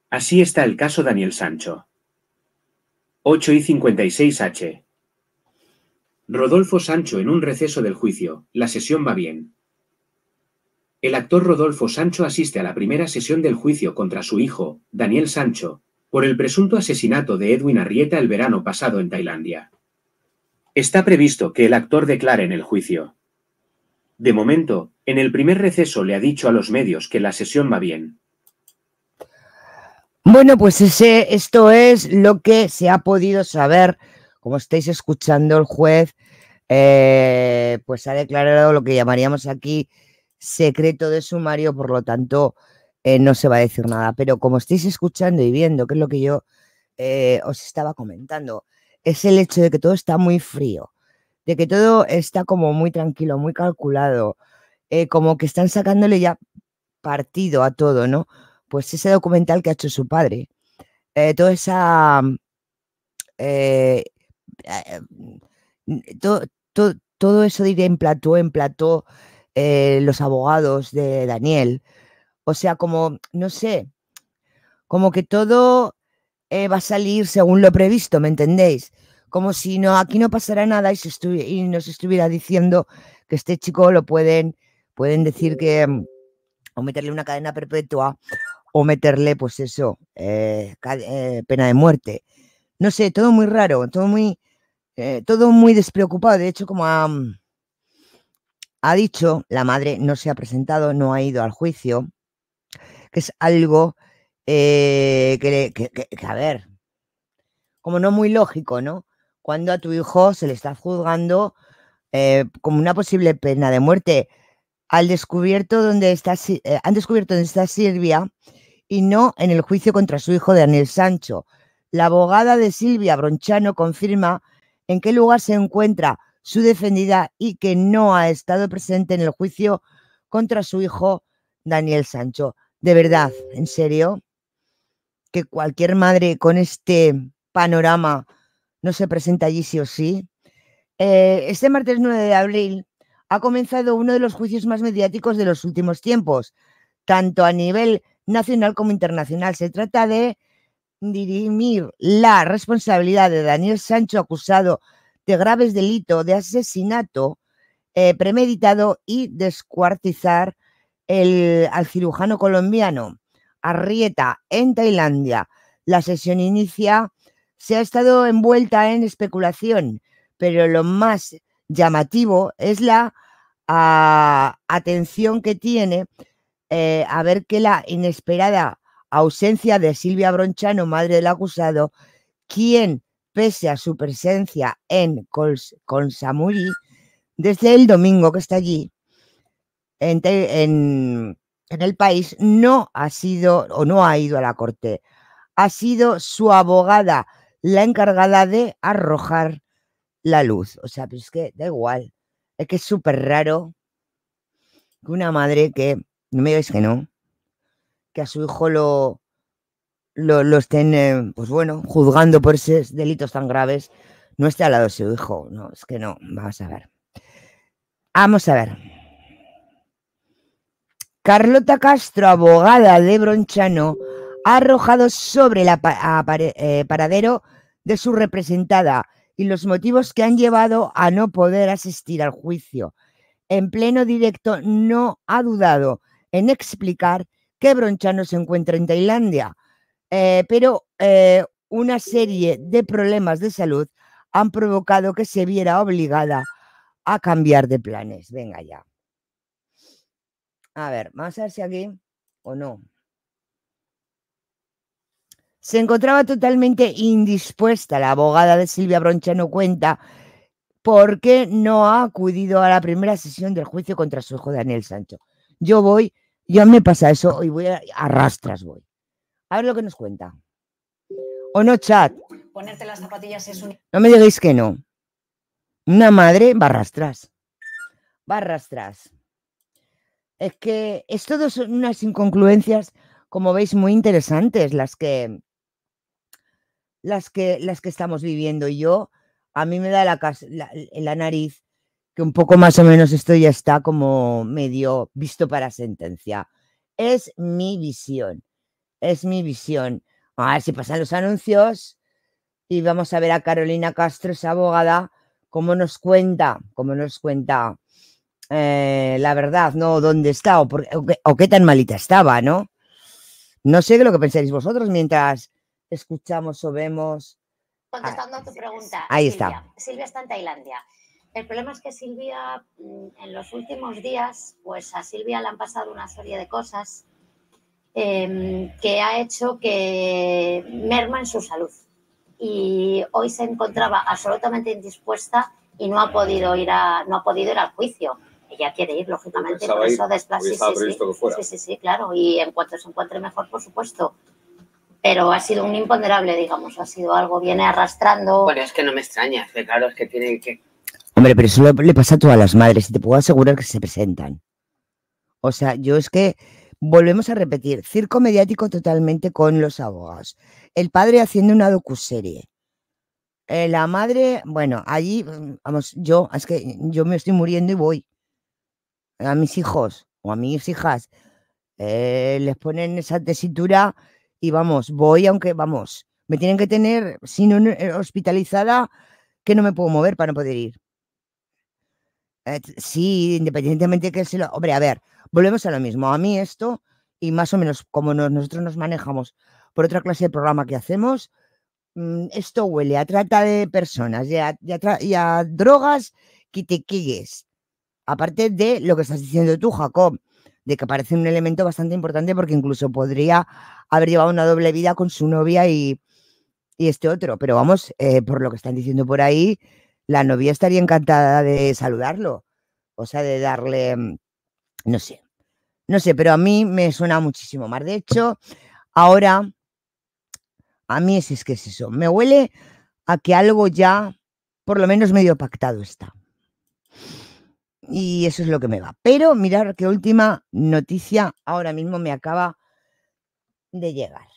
Así está el caso Daniel Sancho. 8 y 56 H. Rodolfo Sancho en un receso del juicio. La sesión va bien. El actor Rodolfo Sancho asiste a la primera sesión del juicio contra su hijo, Daniel Sancho, por el presunto asesinato de Edwin Arrieta el verano pasado en Tailandia. Está previsto que el actor declare en el juicio. De momento, en el primer receso le ha dicho a los medios que la sesión va bien.
Bueno, pues ese, esto es lo que se ha podido saber. Como estáis escuchando, el juez eh, pues ha declarado lo que llamaríamos aquí secreto de sumario, por lo tanto eh, no se va a decir nada. Pero como estáis escuchando y viendo, que es lo que yo eh, os estaba comentando, es el hecho de que todo está muy frío de que todo está como muy tranquilo, muy calculado, eh, como que están sacándole ya partido a todo, ¿no? Pues ese documental que ha hecho su padre, eh, toda esa... Mm, eh, mm, todo, todo, eso diría emplató, en plató, en plató, los abogados de Daniel, o sea, como, no sé, como que todo va a salir según lo previsto, ¿me entendéis? como si no, aquí no pasará nada y, se y nos estuviera diciendo que este chico lo pueden, pueden decir que mm, o meterle una cadena perpetua o meterle, pues eso, eh, eh, pena de muerte. No sé, todo muy raro, todo muy, eh, todo muy despreocupado. De hecho, como mm, ha, dicho, la madre no se ha presentado, no ha ido al juicio, que es algo que, que, a ver, como no muy lógico, ¿no? cuando a tu hijo se le está juzgando eh, como una posible pena de muerte. Al descubierto está, eh, han descubierto dónde está Silvia y no en el juicio contra su hijo Daniel Sancho. La abogada de Silvia Bronchano confirma en qué lugar se encuentra su defendida y que no ha estado presente en el juicio contra su hijo Daniel Sancho. De verdad, en serio, que cualquier madre con este panorama no se presenta allí sí o sí. Eh, este martes 9 de abril ha comenzado uno de los juicios más mediáticos de los últimos tiempos, tanto a nivel nacional como internacional. Se trata de dirimir la responsabilidad de Daniel Sancho acusado de graves delitos de asesinato eh, premeditado y descuartizar el, al cirujano colombiano Arrieta en Tailandia. La sesión inicia se ha estado envuelta en especulación, pero lo más llamativo es la ah, atención que tiene eh, a ver que la inesperada ausencia de Silvia Bronchano, madre del acusado, quien, pese a su presencia en Consamuri, desde el domingo que está allí, en, en el país, no ha sido o no ha ido a la corte. Ha sido su abogada la encargada de arrojar la luz. O sea, pues es que da igual. Es que es súper raro que una madre que, no me digáis que no, que a su hijo lo, lo, estén, eh, pues bueno, juzgando por esos delitos tan graves, no esté al lado de su hijo. No, es que no, vamos a ver. Vamos a ver. Carlota Castro, abogada de Bronchano, ha arrojado sobre el eh, paradero de su representada y los motivos que han llevado a no poder asistir al juicio. En pleno directo no ha dudado en explicar que Bronchano se encuentra en Tailandia, eh, pero eh, una serie de problemas de salud han provocado que se viera obligada a cambiar de planes. Venga ya. A ver, vamos a ver si aquí o no. Se encontraba totalmente indispuesta. La abogada de Silvia Broncha no cuenta por qué no ha acudido a la primera sesión del juicio contra su hijo Daniel Sancho. Yo voy, yo me pasa eso y voy a, arrastras voy. A ver lo que nos cuenta. ¿O no, chat? Ponerte las zapatillas es un... No me digáis que no. Una madre va arrastras. Va arrastras. Es que es todo son unas incongruencias, como veis, muy interesantes las que, las que, las que estamos viviendo. yo, a mí me da la, nariz que un poco más o menos esto ya está como medio visto para sentencia. Es mi visión, es mi visión. A ver si pasan los anuncios y vamos a ver a Carolina Castro, esa abogada, cómo nos cuenta, cómo nos cuenta eh, la verdad, ¿no? ¿Dónde está? O, qué, tan malita estaba, ¿no? No sé de lo que pensáis vosotros mientras escuchamos o vemos. Contestando a tu pregunta. Ahí está. Silvia está en Tailandia. El problema es que Silvia, mm, en los últimos días, pues a Silvia le han pasado una serie de cosas em, que ha hecho que merma en su salud. Y hoy se encontraba absolutamente indispuesta y no ha podido ir a, no ha podido ir al juicio. Ella quiere ir, lógicamente, por eso sí, sí, sí, claro. Y en cuanto se encuentre mejor, por supuesto, pero ha sido un imponderable, digamos, ha sido algo, viene arrastrando. Bueno, es que no me extraña, claro, es que tiene que... Hombre, pero eso le pasa a todas las madres y te puedo asegurar que se presentan. O sea, yo es que volvemos a repetir, circo mediático totalmente con los abogados. El padre haciendo una docuserie. Eh, la madre, bueno, allí, vamos, yo, es que yo me estoy muriendo y voy. A mis hijos o a mis hijas eh, les ponen esa tesitura y vamos, voy aunque vamos, me tienen que tener si eh, hospitalizada que no me puedo mover para no poder ir. Eh, sí, independientemente que se lo... Hombre, a ver, volvemos a lo mismo. A mí esto, y más o menos como nosotros nos manejamos por otra clase de programa que hacemos, mm, esto huele a trata de personas ya y a drogas que te quilles. Aparte de lo que estás diciendo tú, Jacob, de que parece un elemento bastante importante porque incluso podría haber llevado una doble vida con su novia y, este otro. Pero vamos, eh, por lo que están diciendo por ahí, la novia estaría encantada de saludarlo, o sea, de darle, mm, no sé, no sé, pero a mí me suena muchísimo más. De hecho, ahora, a mí es, es que es eso, me huele a que algo ya, por lo menos medio pactado está y eso es lo que me va. Pero mirar qué última noticia ahora mismo me acaba de llegar.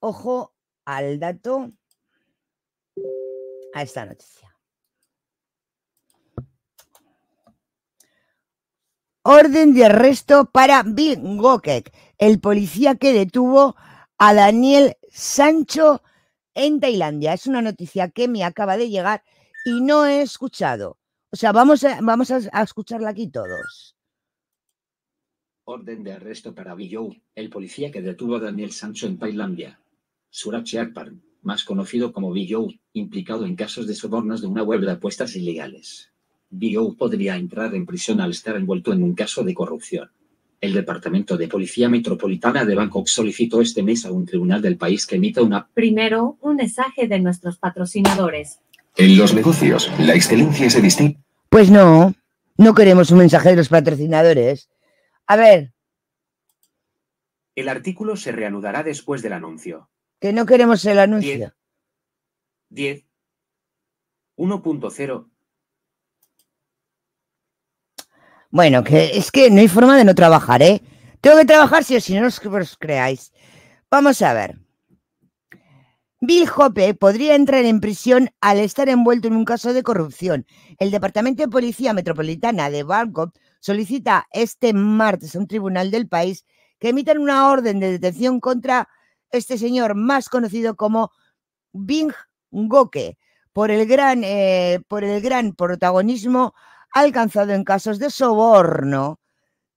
Ojo al dato, a esta noticia. Orden de arresto para Bill Gokek, el policía que detuvo a Daniel Sancho en Tailandia. Es una noticia que me acaba de llegar y no he escuchado. O sea, vamos a, vamos a, escucharla aquí todos.
Orden de arresto para Billou, el policía que detuvo a Daniel Sancho en Tailandia. Suraj Akbar, más conocido como Billou, implicado en casos de sobornos de una web de apuestas ilegales. Billou podría entrar en prisión al estar envuelto en un caso de corrupción. El Departamento de Policía Metropolitana de Bangkok solicitó este mes a un tribunal del país que emita una... Primero, un mensaje de nuestros patrocinadores. En los negocios, la excelencia se distingue.
Pues no, no queremos un mensaje de los patrocinadores.
A ver. El artículo se reanudará después del anuncio.
Que no queremos el anuncio.
10. 1.0.
Bueno, que es que no hay forma de no trabajar, ¿eh? Tengo que trabajar si o si no os creáis. Vamos a ver. Bill Hope podría entrar en prisión al estar envuelto en un caso de corrupción. El Departamento de Policía Metropolitana de Bangkok solicita este martes a un tribunal del país que emitan una orden de detención contra este señor más conocido como Bing Goke por el gran, eh, por el gran protagonismo alcanzado en casos de soborno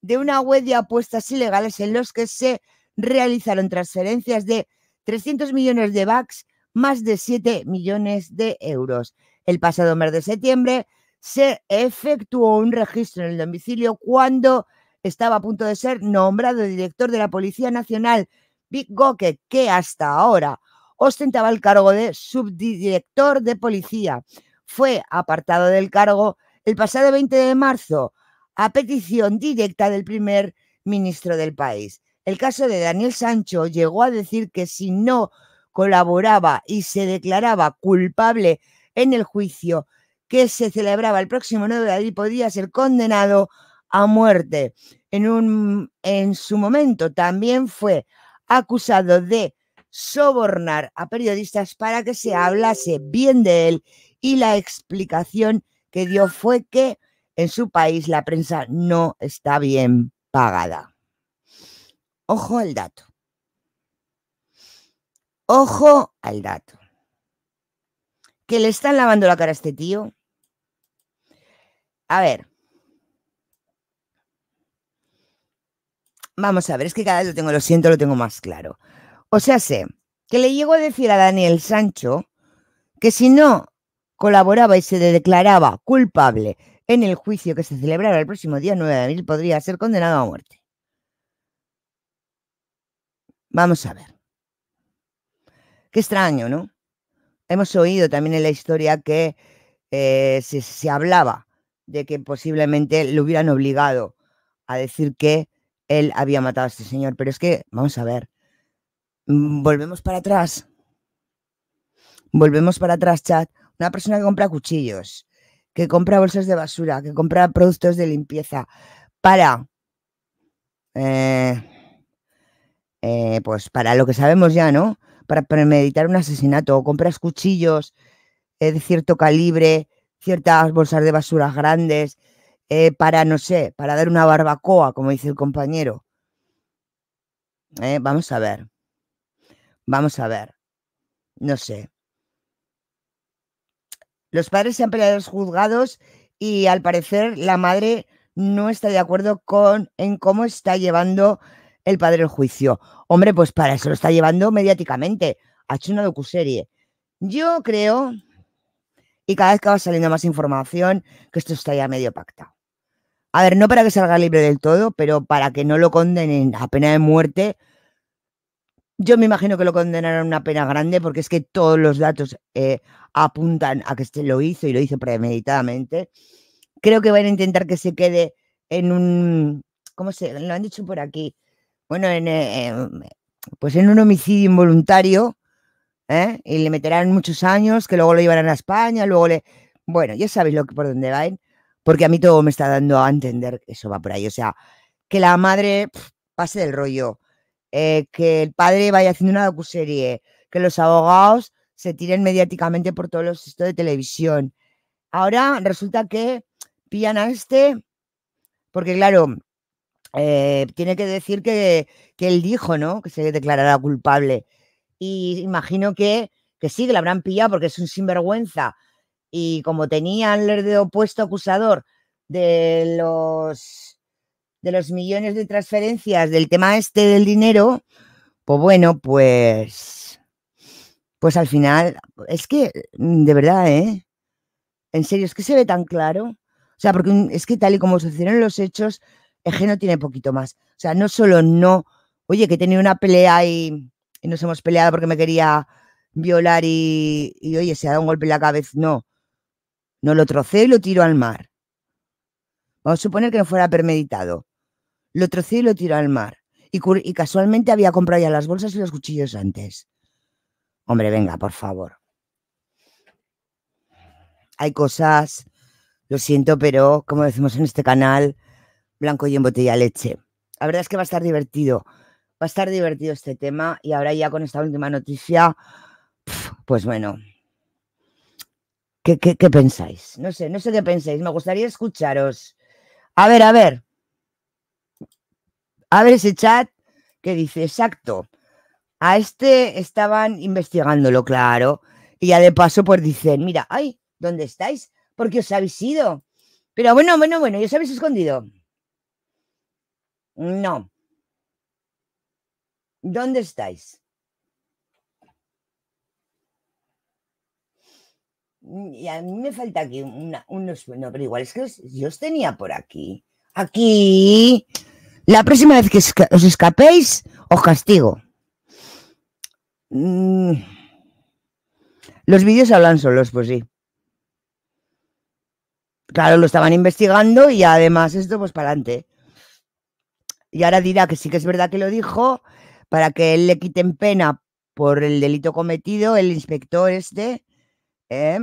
de una web de apuestas ilegales en los que se realizaron transferencias de 300 millones de bucks, más de 7 millones de euros. El pasado mes de septiembre se efectuó un registro en el domicilio cuando estaba a punto de ser nombrado director de la Policía Nacional, Big Goke, que hasta ahora ostentaba el cargo de subdirector de policía. Fue apartado del cargo el pasado 20 de marzo a petición directa del primer ministro del país. El caso de Daniel Sancho llegó a decir que si no colaboraba y se declaraba culpable en el juicio que se celebraba el próximo 9 de abril, podía ser condenado a muerte. En, en su momento también fue acusado de sobornar a periodistas para que se hablase bien de él y la explicación que dio fue que en su país la prensa no está bien pagada. Ojo al dato. Ojo al dato. Que le están lavando la cara a este tío. A ver. Vamos a ver, es que cada vez lo tengo, lo siento, lo tengo más claro. O sea, sé que le llegó a decir a Daniel Sancho que si no colaboraba y se declaraba culpable en el juicio que se celebrara el próximo día 9 de abril, podría ser condenado a muerte. Vamos a ver. Qué extraño, ¿no? Hemos oído también en la historia que eh, se, se, hablaba de que posiblemente lo hubieran obligado a decir que él había matado a este señor. Pero es que, vamos a ver, mm, volvemos para atrás. Volvemos para atrás, chat. Una persona que compra cuchillos, que compra bolsas de basura, que compra productos de limpieza para... Eh, eh, pues para lo que sabemos ya, ¿no? Para premeditar un asesinato, o compras cuchillos eh, de cierto calibre, ciertas bolsas de basuras grandes, eh, para, no sé, para dar una barbacoa, como dice el compañero. vamos a ver. Vamos a ver. No sé. Los padres se han peleado los juzgados y al parecer la madre no está de acuerdo con en cómo está llevando el padre del juicio. Hombre, pues para eso lo está llevando mediáticamente. Ha hecho una docuserie. Yo creo, y cada vez que va saliendo más información, que esto está ya medio pactado. A ver, no para que salga libre del todo, pero para que no lo condenen a pena de muerte. Yo me imagino que lo condenarán a una pena grande porque es que todos los datos eh, apuntan a que este lo hizo y lo hizo premeditadamente. Creo que van a intentar que se quede en un, ¿cómo se? Lo han dicho por aquí, bueno, en, eh, em, pues en un homicidio involuntario, ¿eh? y le meterán muchos años, que luego lo llevarán a España, luego le... Bueno, ya sabéis lo que, por dónde va, ¿eh? porque a mí todo me está dando a entender que eso va por ahí. O sea, que la madre pase del rollo, que el padre vaya haciendo una docuserie, que los abogados se tiren mediáticamente por todos los esto de televisión. Ahora resulta que pillan a este, porque claro, eh, tiene que decir que, que, él dijo, ¿no? Que se declarara culpable. Y imagino que, que sí, que la habrán pillado porque es un sinvergüenza. Y como tenían el de opuesto acusador de los, de los millones de transferencias del tema este del dinero, pues bueno, pues. Pues al final, es que, de verdad, ¿eh? En serio, es que se ve tan claro. O sea, porque es que tal y como sucedieron los hechos, Eje no tiene poquito más. O sea, no solo no, oye, que he tenido una pelea y, nos hemos peleado porque me quería violar y, y, oye, se ha dado un golpe en la cabeza. No, no lo trocé y lo tiro al mar. Vamos a suponer que no fuera premeditado. Lo trocé y lo tiro al mar. Y, y casualmente había comprado ya las bolsas y los cuchillos antes. Hombre, venga, por favor. Hay cosas, lo siento, pero como decimos en este canal, blanco y en botella leche. La verdad es que va a estar divertido. Va a estar divertido este tema y ahora ya con esta última noticia, pues bueno, ¿qué, qué, pensáis? No sé, no sé qué pensáis. Me gustaría escucharos. A ver, a ver. A ver ese chat que dice, exacto. A este estaban investigándolo, claro. Y ya de paso, pues dicen, mira, ay, ¿dónde estáis? Porque os habéis ido. Pero bueno, bueno, bueno, yo os habéis escondido. No. ¿Dónde estáis? Y a mí me falta aquí unos... No, pero igual es que yo os tenía por aquí. Aquí. La próxima vez que os escapéis, os castigo. Mm. Los vídeos hablan solos, pues sí. Claro, lo estaban investigando y además esto, pues para adelante. Y ahora dirá que sí que es verdad que lo dijo, para que él le quiten pena por el delito cometido, el inspector este. ¿eh?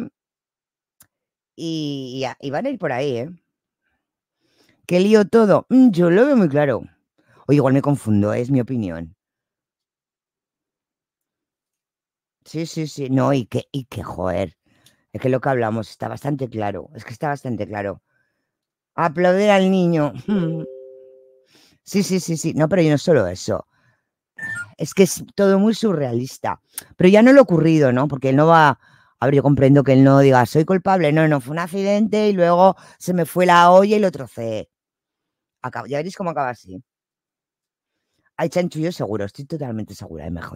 Y, van a ir por ahí, ¿eh? ¿Qué lío todo? Mm, yo lo veo muy claro. O igual me confundo, ¿eh? es mi opinión. Sí, sí, sí. No, y que, y que, joder. Es que lo que hablamos está bastante claro. Es que está bastante claro. Aplaudir al niño. Sí, sí, sí, sí. No, pero yo no solo eso. Es que es todo muy surrealista. Pero ya no lo ocurrido, ¿no? Porque él no va. A ver, yo comprendo que él no diga, soy culpable. No, no, fue un accidente y luego se me fue la olla y lo trocé. ya veréis cómo acaba así. Hay chanchullo seguro, estoy totalmente segura, MJ.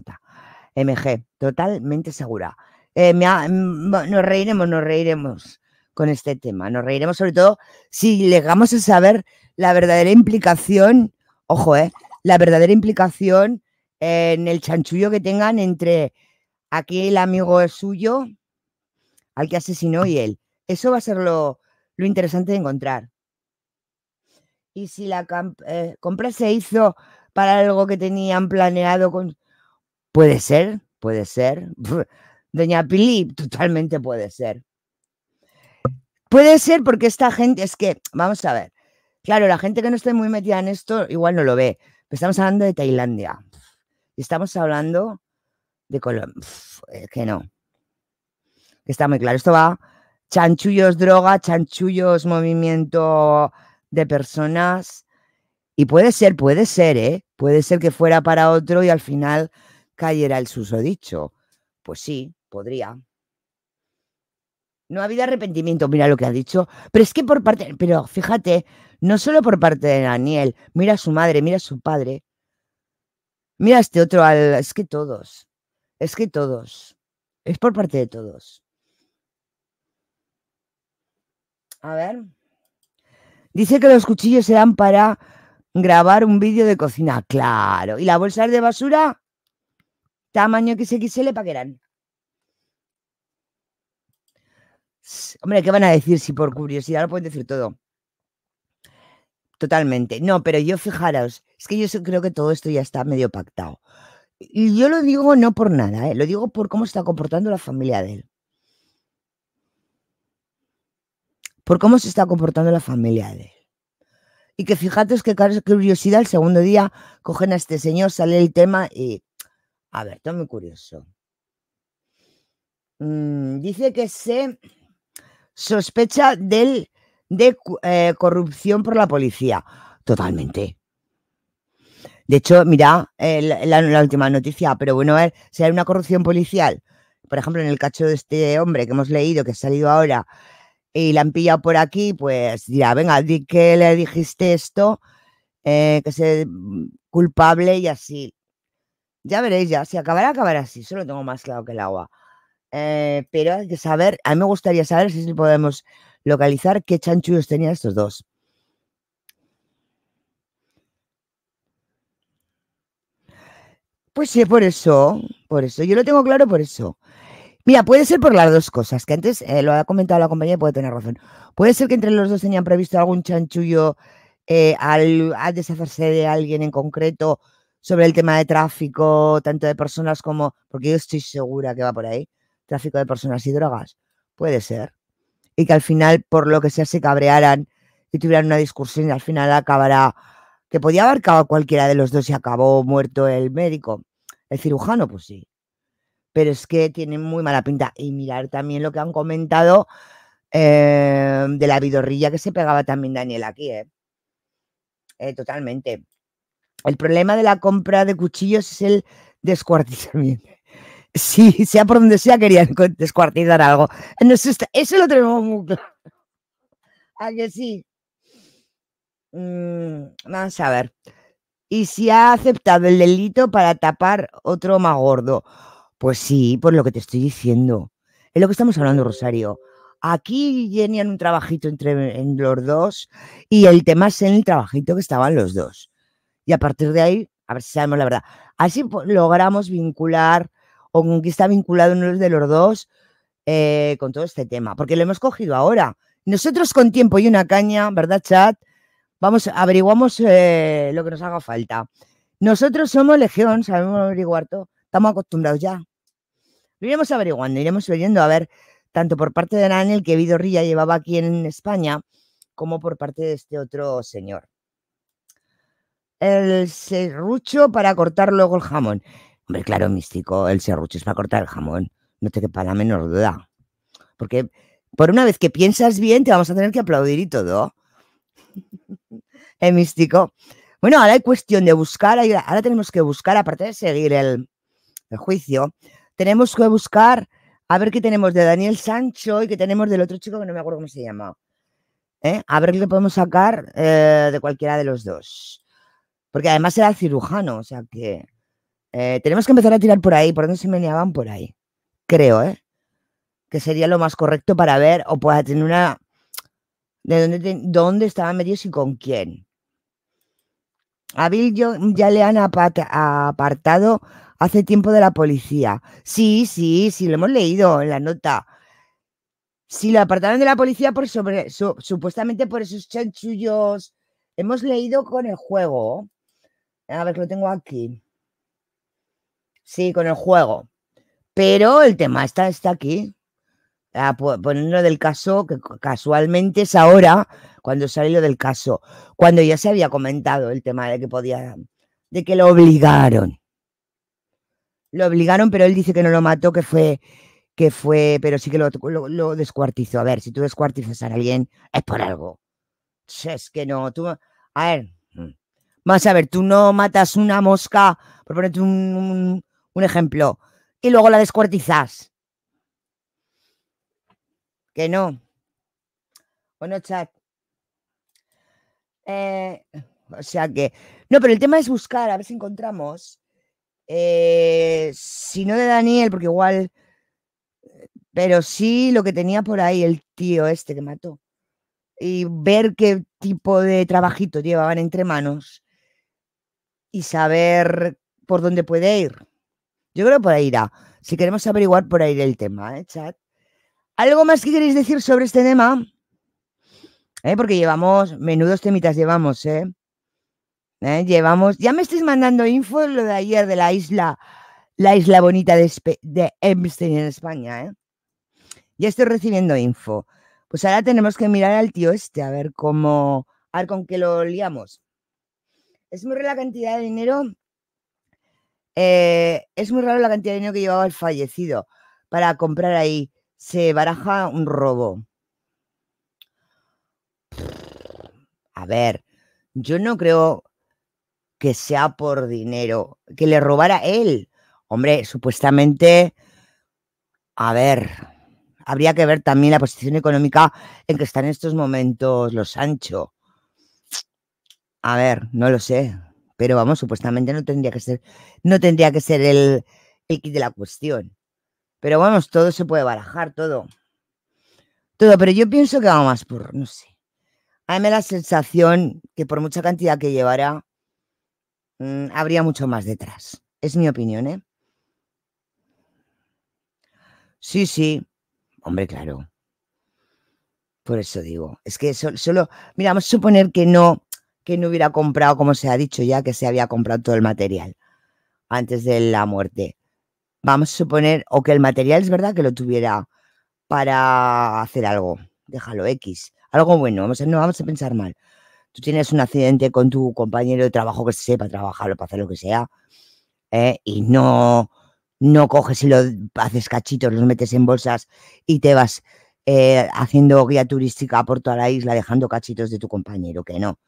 MG, totalmente segura. Eh, mm, nos reiremos, nos reiremos con este tema. Nos reiremos sobre todo si llegamos a saber la verdadera implicación, ojo, eh, la verdadera implicación en el chanchullo que tengan entre aquel amigo suyo, al que asesinó y él. Eso va a ser lo, interesante de encontrar. Y si la eh, compra se hizo para algo que tenían planeado con... Puede ser, puede ser. Doña Pili, totalmente puede ser. Puede ser porque esta gente, es que, vamos a ver, claro, la gente que no esté muy metida en esto igual no lo ve, pero estamos hablando de Tailandia, estamos hablando de Colombia, que no, que está muy claro, esto va chanchullos droga, chanchullos movimiento de personas, y puede ser, puede ser, ¿eh? Puede ser que fuera para otro y al final cayera el susodicho. Pues sí, podría. No ha habido arrepentimiento, mira lo que ha dicho. Pero es que por parte, pero fíjate, no solo por parte de Daniel, mira a su madre, mira a su padre, mira a este otro, es que todos, es que todos, es por parte de todos. A ver. Dice que los cuchillos se dan para grabar un vídeo de cocina, claro. ¿Y la bolsa de basura? Tamaño XXL, se le eran? Hombre, ¿qué van a decir si por curiosidad lo pueden decir todo? Totalmente. No, pero yo fijaros, es que yo creo que todo esto ya está medio pactado. Y yo lo digo no por nada, ¿eh? lo digo por cómo está comportando la familia de él. Por cómo se está comportando la familia de él. Y que fijaros que curiosidad, el segundo día cogen a este señor, sale el tema y... A ver, todo muy curioso. Mm, dice que se sospecha del, de eh, corrupción por la policía. Totalmente. De hecho, mira, eh, la, última noticia, pero bueno, ver, si hay una corrupción policial, por ejemplo, en el cacho de este hombre que hemos leído, que ha salido ahora, y la han pillado por aquí, pues dirá, venga, di que le dijiste esto, eh, que es culpable y así. Ya veréis, ya, si acabará, acabará así, solo tengo más claro que el agua. Eh, pero hay que saber, a mí me gustaría saber si podemos localizar qué chanchullos tenían estos dos. Pues sí, por eso, por eso. Yo lo tengo claro por eso. Mira, puede ser por las dos cosas, que antes eh, lo ha comentado la compañía y puede tener razón. Puede ser que entre los dos tenían previsto algún chanchullo eh, al, deshacerse de alguien en concreto sobre el tema de tráfico, tanto de personas como... Porque yo estoy segura que va por ahí tráfico de personas y drogas. Puede ser. Y que al final, por lo que sea, se cabrearan y tuvieran una discusión y al final acabará, que podía haber acabado cualquiera de los dos y acabó muerto el médico. El cirujano, pues sí. Pero es que tiene muy mala pinta. Y mirar también lo que han comentado em, de la vidorrilla que se pegaba también Daniel aquí, ¿eh? eh, totalmente. El problema de la compra de cuchillos es el descuartizamiento sí, sea por donde sea, querían descuartizar algo. Eso, lo tenemos muy claro. ¿A que sí? Mm, vamos a ver. ¿Y si ha aceptado el delito para tapar otro más gordo? Pues sí, por lo que te estoy diciendo. Es lo que estamos hablando, Rosario. Aquí tenían un trabajito entre los dos y el tema es en el trabajito que estaban los dos. Y a partir de ahí, a ver si sabemos la verdad. Así logramos vincular o con qué está vinculado uno de los dos eh, con todo este tema, porque lo hemos cogido ahora. Nosotros con tiempo y una caña, ¿verdad, chat? Vamos, averiguamos eh, lo que nos haga falta. Nosotros somos legión, sabemos averiguar todo, estamos acostumbrados ya. Lo iremos averiguando, iremos oyendo a ver, tanto por parte de Daniel que Vidorría llevaba aquí en España, como por parte de este otro señor. El serrucho para cortar luego el jamón. Hombre, claro, místico, el serrucho es para cortar el jamón, no te quepa la menor duda. Porque por una vez que piensas bien, te vamos a tener que aplaudir y todo. ¿Eh, místico? Bueno, ahora hay cuestión de buscar, ahora tenemos que buscar, aparte de seguir el, juicio, tenemos que buscar a ver qué tenemos de Daniel Sancho y qué tenemos del otro chico que no me acuerdo cómo se llama. ¿eh? A ver qué podemos sacar eh, de cualquiera de los dos. Porque además era cirujano, o sea que eh, tenemos que empezar a tirar por ahí, por donde se meneaban por ahí. Creo, ¿eh? Que sería lo más correcto para ver o para tener una. de dónde, dónde estaban medios y con quién. A Bill yo, ya le han apartado hace tiempo de la policía. Sí, sí, sí, lo hemos leído en la nota. Sí, lo apartaron de la policía por sobre, supuestamente por esos chanchullos. Hemos leído con el juego. A ver, que lo tengo aquí. Sí, con el juego. Pero el tema está, está aquí. Ah, poniendo del caso, que casualmente es ahora cuando sale lo del caso, cuando ya se había comentado el tema de que podía, de que lo obligaron. Lo obligaron, pero él dice que no lo mató, que fue, que fue, pero sí que lo, descuartizó. A ver, si tú descuartizas a alguien, es por algo. Es que no, tú, a ver, más mm. a ver, tú no matas una mosca, por ponerte un un ejemplo, y luego la descuartizas. Que no. Bueno, chat. Eh, o sea que. No, pero el tema es buscar, a ver si encontramos. Eh, si no de Daniel, porque igual. Pero sí lo que tenía por ahí el tío este que mató. Y ver qué tipo de trabajito llevaban entre manos. Y saber por dónde puede ir. Yo creo por ahí irá. Si queremos averiguar por ahí el tema, ¿eh, chat? ¿Algo más que queréis decir sobre este tema? ¿Eh? Porque llevamos, menudos temitas llevamos, ¿eh? ¿eh? Llevamos, ya me estáis mandando info lo de ayer de la isla, la isla bonita de, de en España, ¿eh? Ya estoy recibiendo info. Pues ahora tenemos que mirar al tío este, a ver cómo, a ver con qué lo liamos. Es muy la cantidad de dinero eh, es muy raro la cantidad de dinero que llevaba el fallecido para comprar ahí. Se baraja un robo. A ver, yo no creo que sea por dinero, que le robara él. Hombre, supuestamente, a ver, habría que ver también la posición económica en que están en estos momentos los Sancho. A ver, no lo sé. Pero vamos, supuestamente no tendría que ser, no tendría que ser el, el de la cuestión. Pero vamos, todo se puede barajar, todo. Todo, pero yo pienso que va más por, no sé. A mí me da la sensación que por mucha cantidad que llevara, mm, habría mucho más detrás. Es mi opinión, ¿eh? Sí, sí. Hombre, claro. Por eso digo. Es que solo, solo mira, vamos a suponer que no, que no hubiera comprado, como se ha dicho ya, que se había comprado todo el material antes de la muerte. Vamos a suponer, o que el material es verdad que lo tuviera para hacer algo, déjalo X, algo bueno, vamos a, no vamos a pensar mal. Tú tienes un accidente con tu compañero de trabajo que sepa trabajarlo, para hacer lo que sea, ¿eh? y no, no coges y lo haces cachitos, los metes en bolsas y te vas eh, haciendo guía turística por toda la isla, dejando cachitos de tu compañero, que no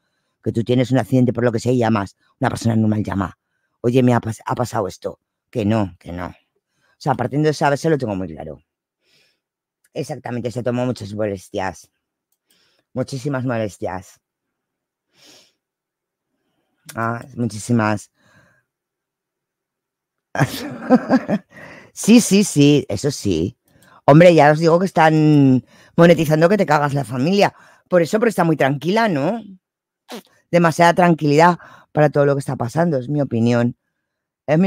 tú tienes un accidente por lo que sea y llamas, una persona normal llama, oye, me ha, pasado esto, que no, que no. O sea, partiendo de saber, se lo tengo muy claro. Exactamente, se tomó muchas molestias. Muchísimas molestias. Ah, muchísimas. sí, sí, sí, eso sí. Hombre, ya os digo que están monetizando que te cagas la familia. Por eso, pero está muy tranquila, ¿no? demasiada tranquilidad para todo lo que está pasando, es mi opinión.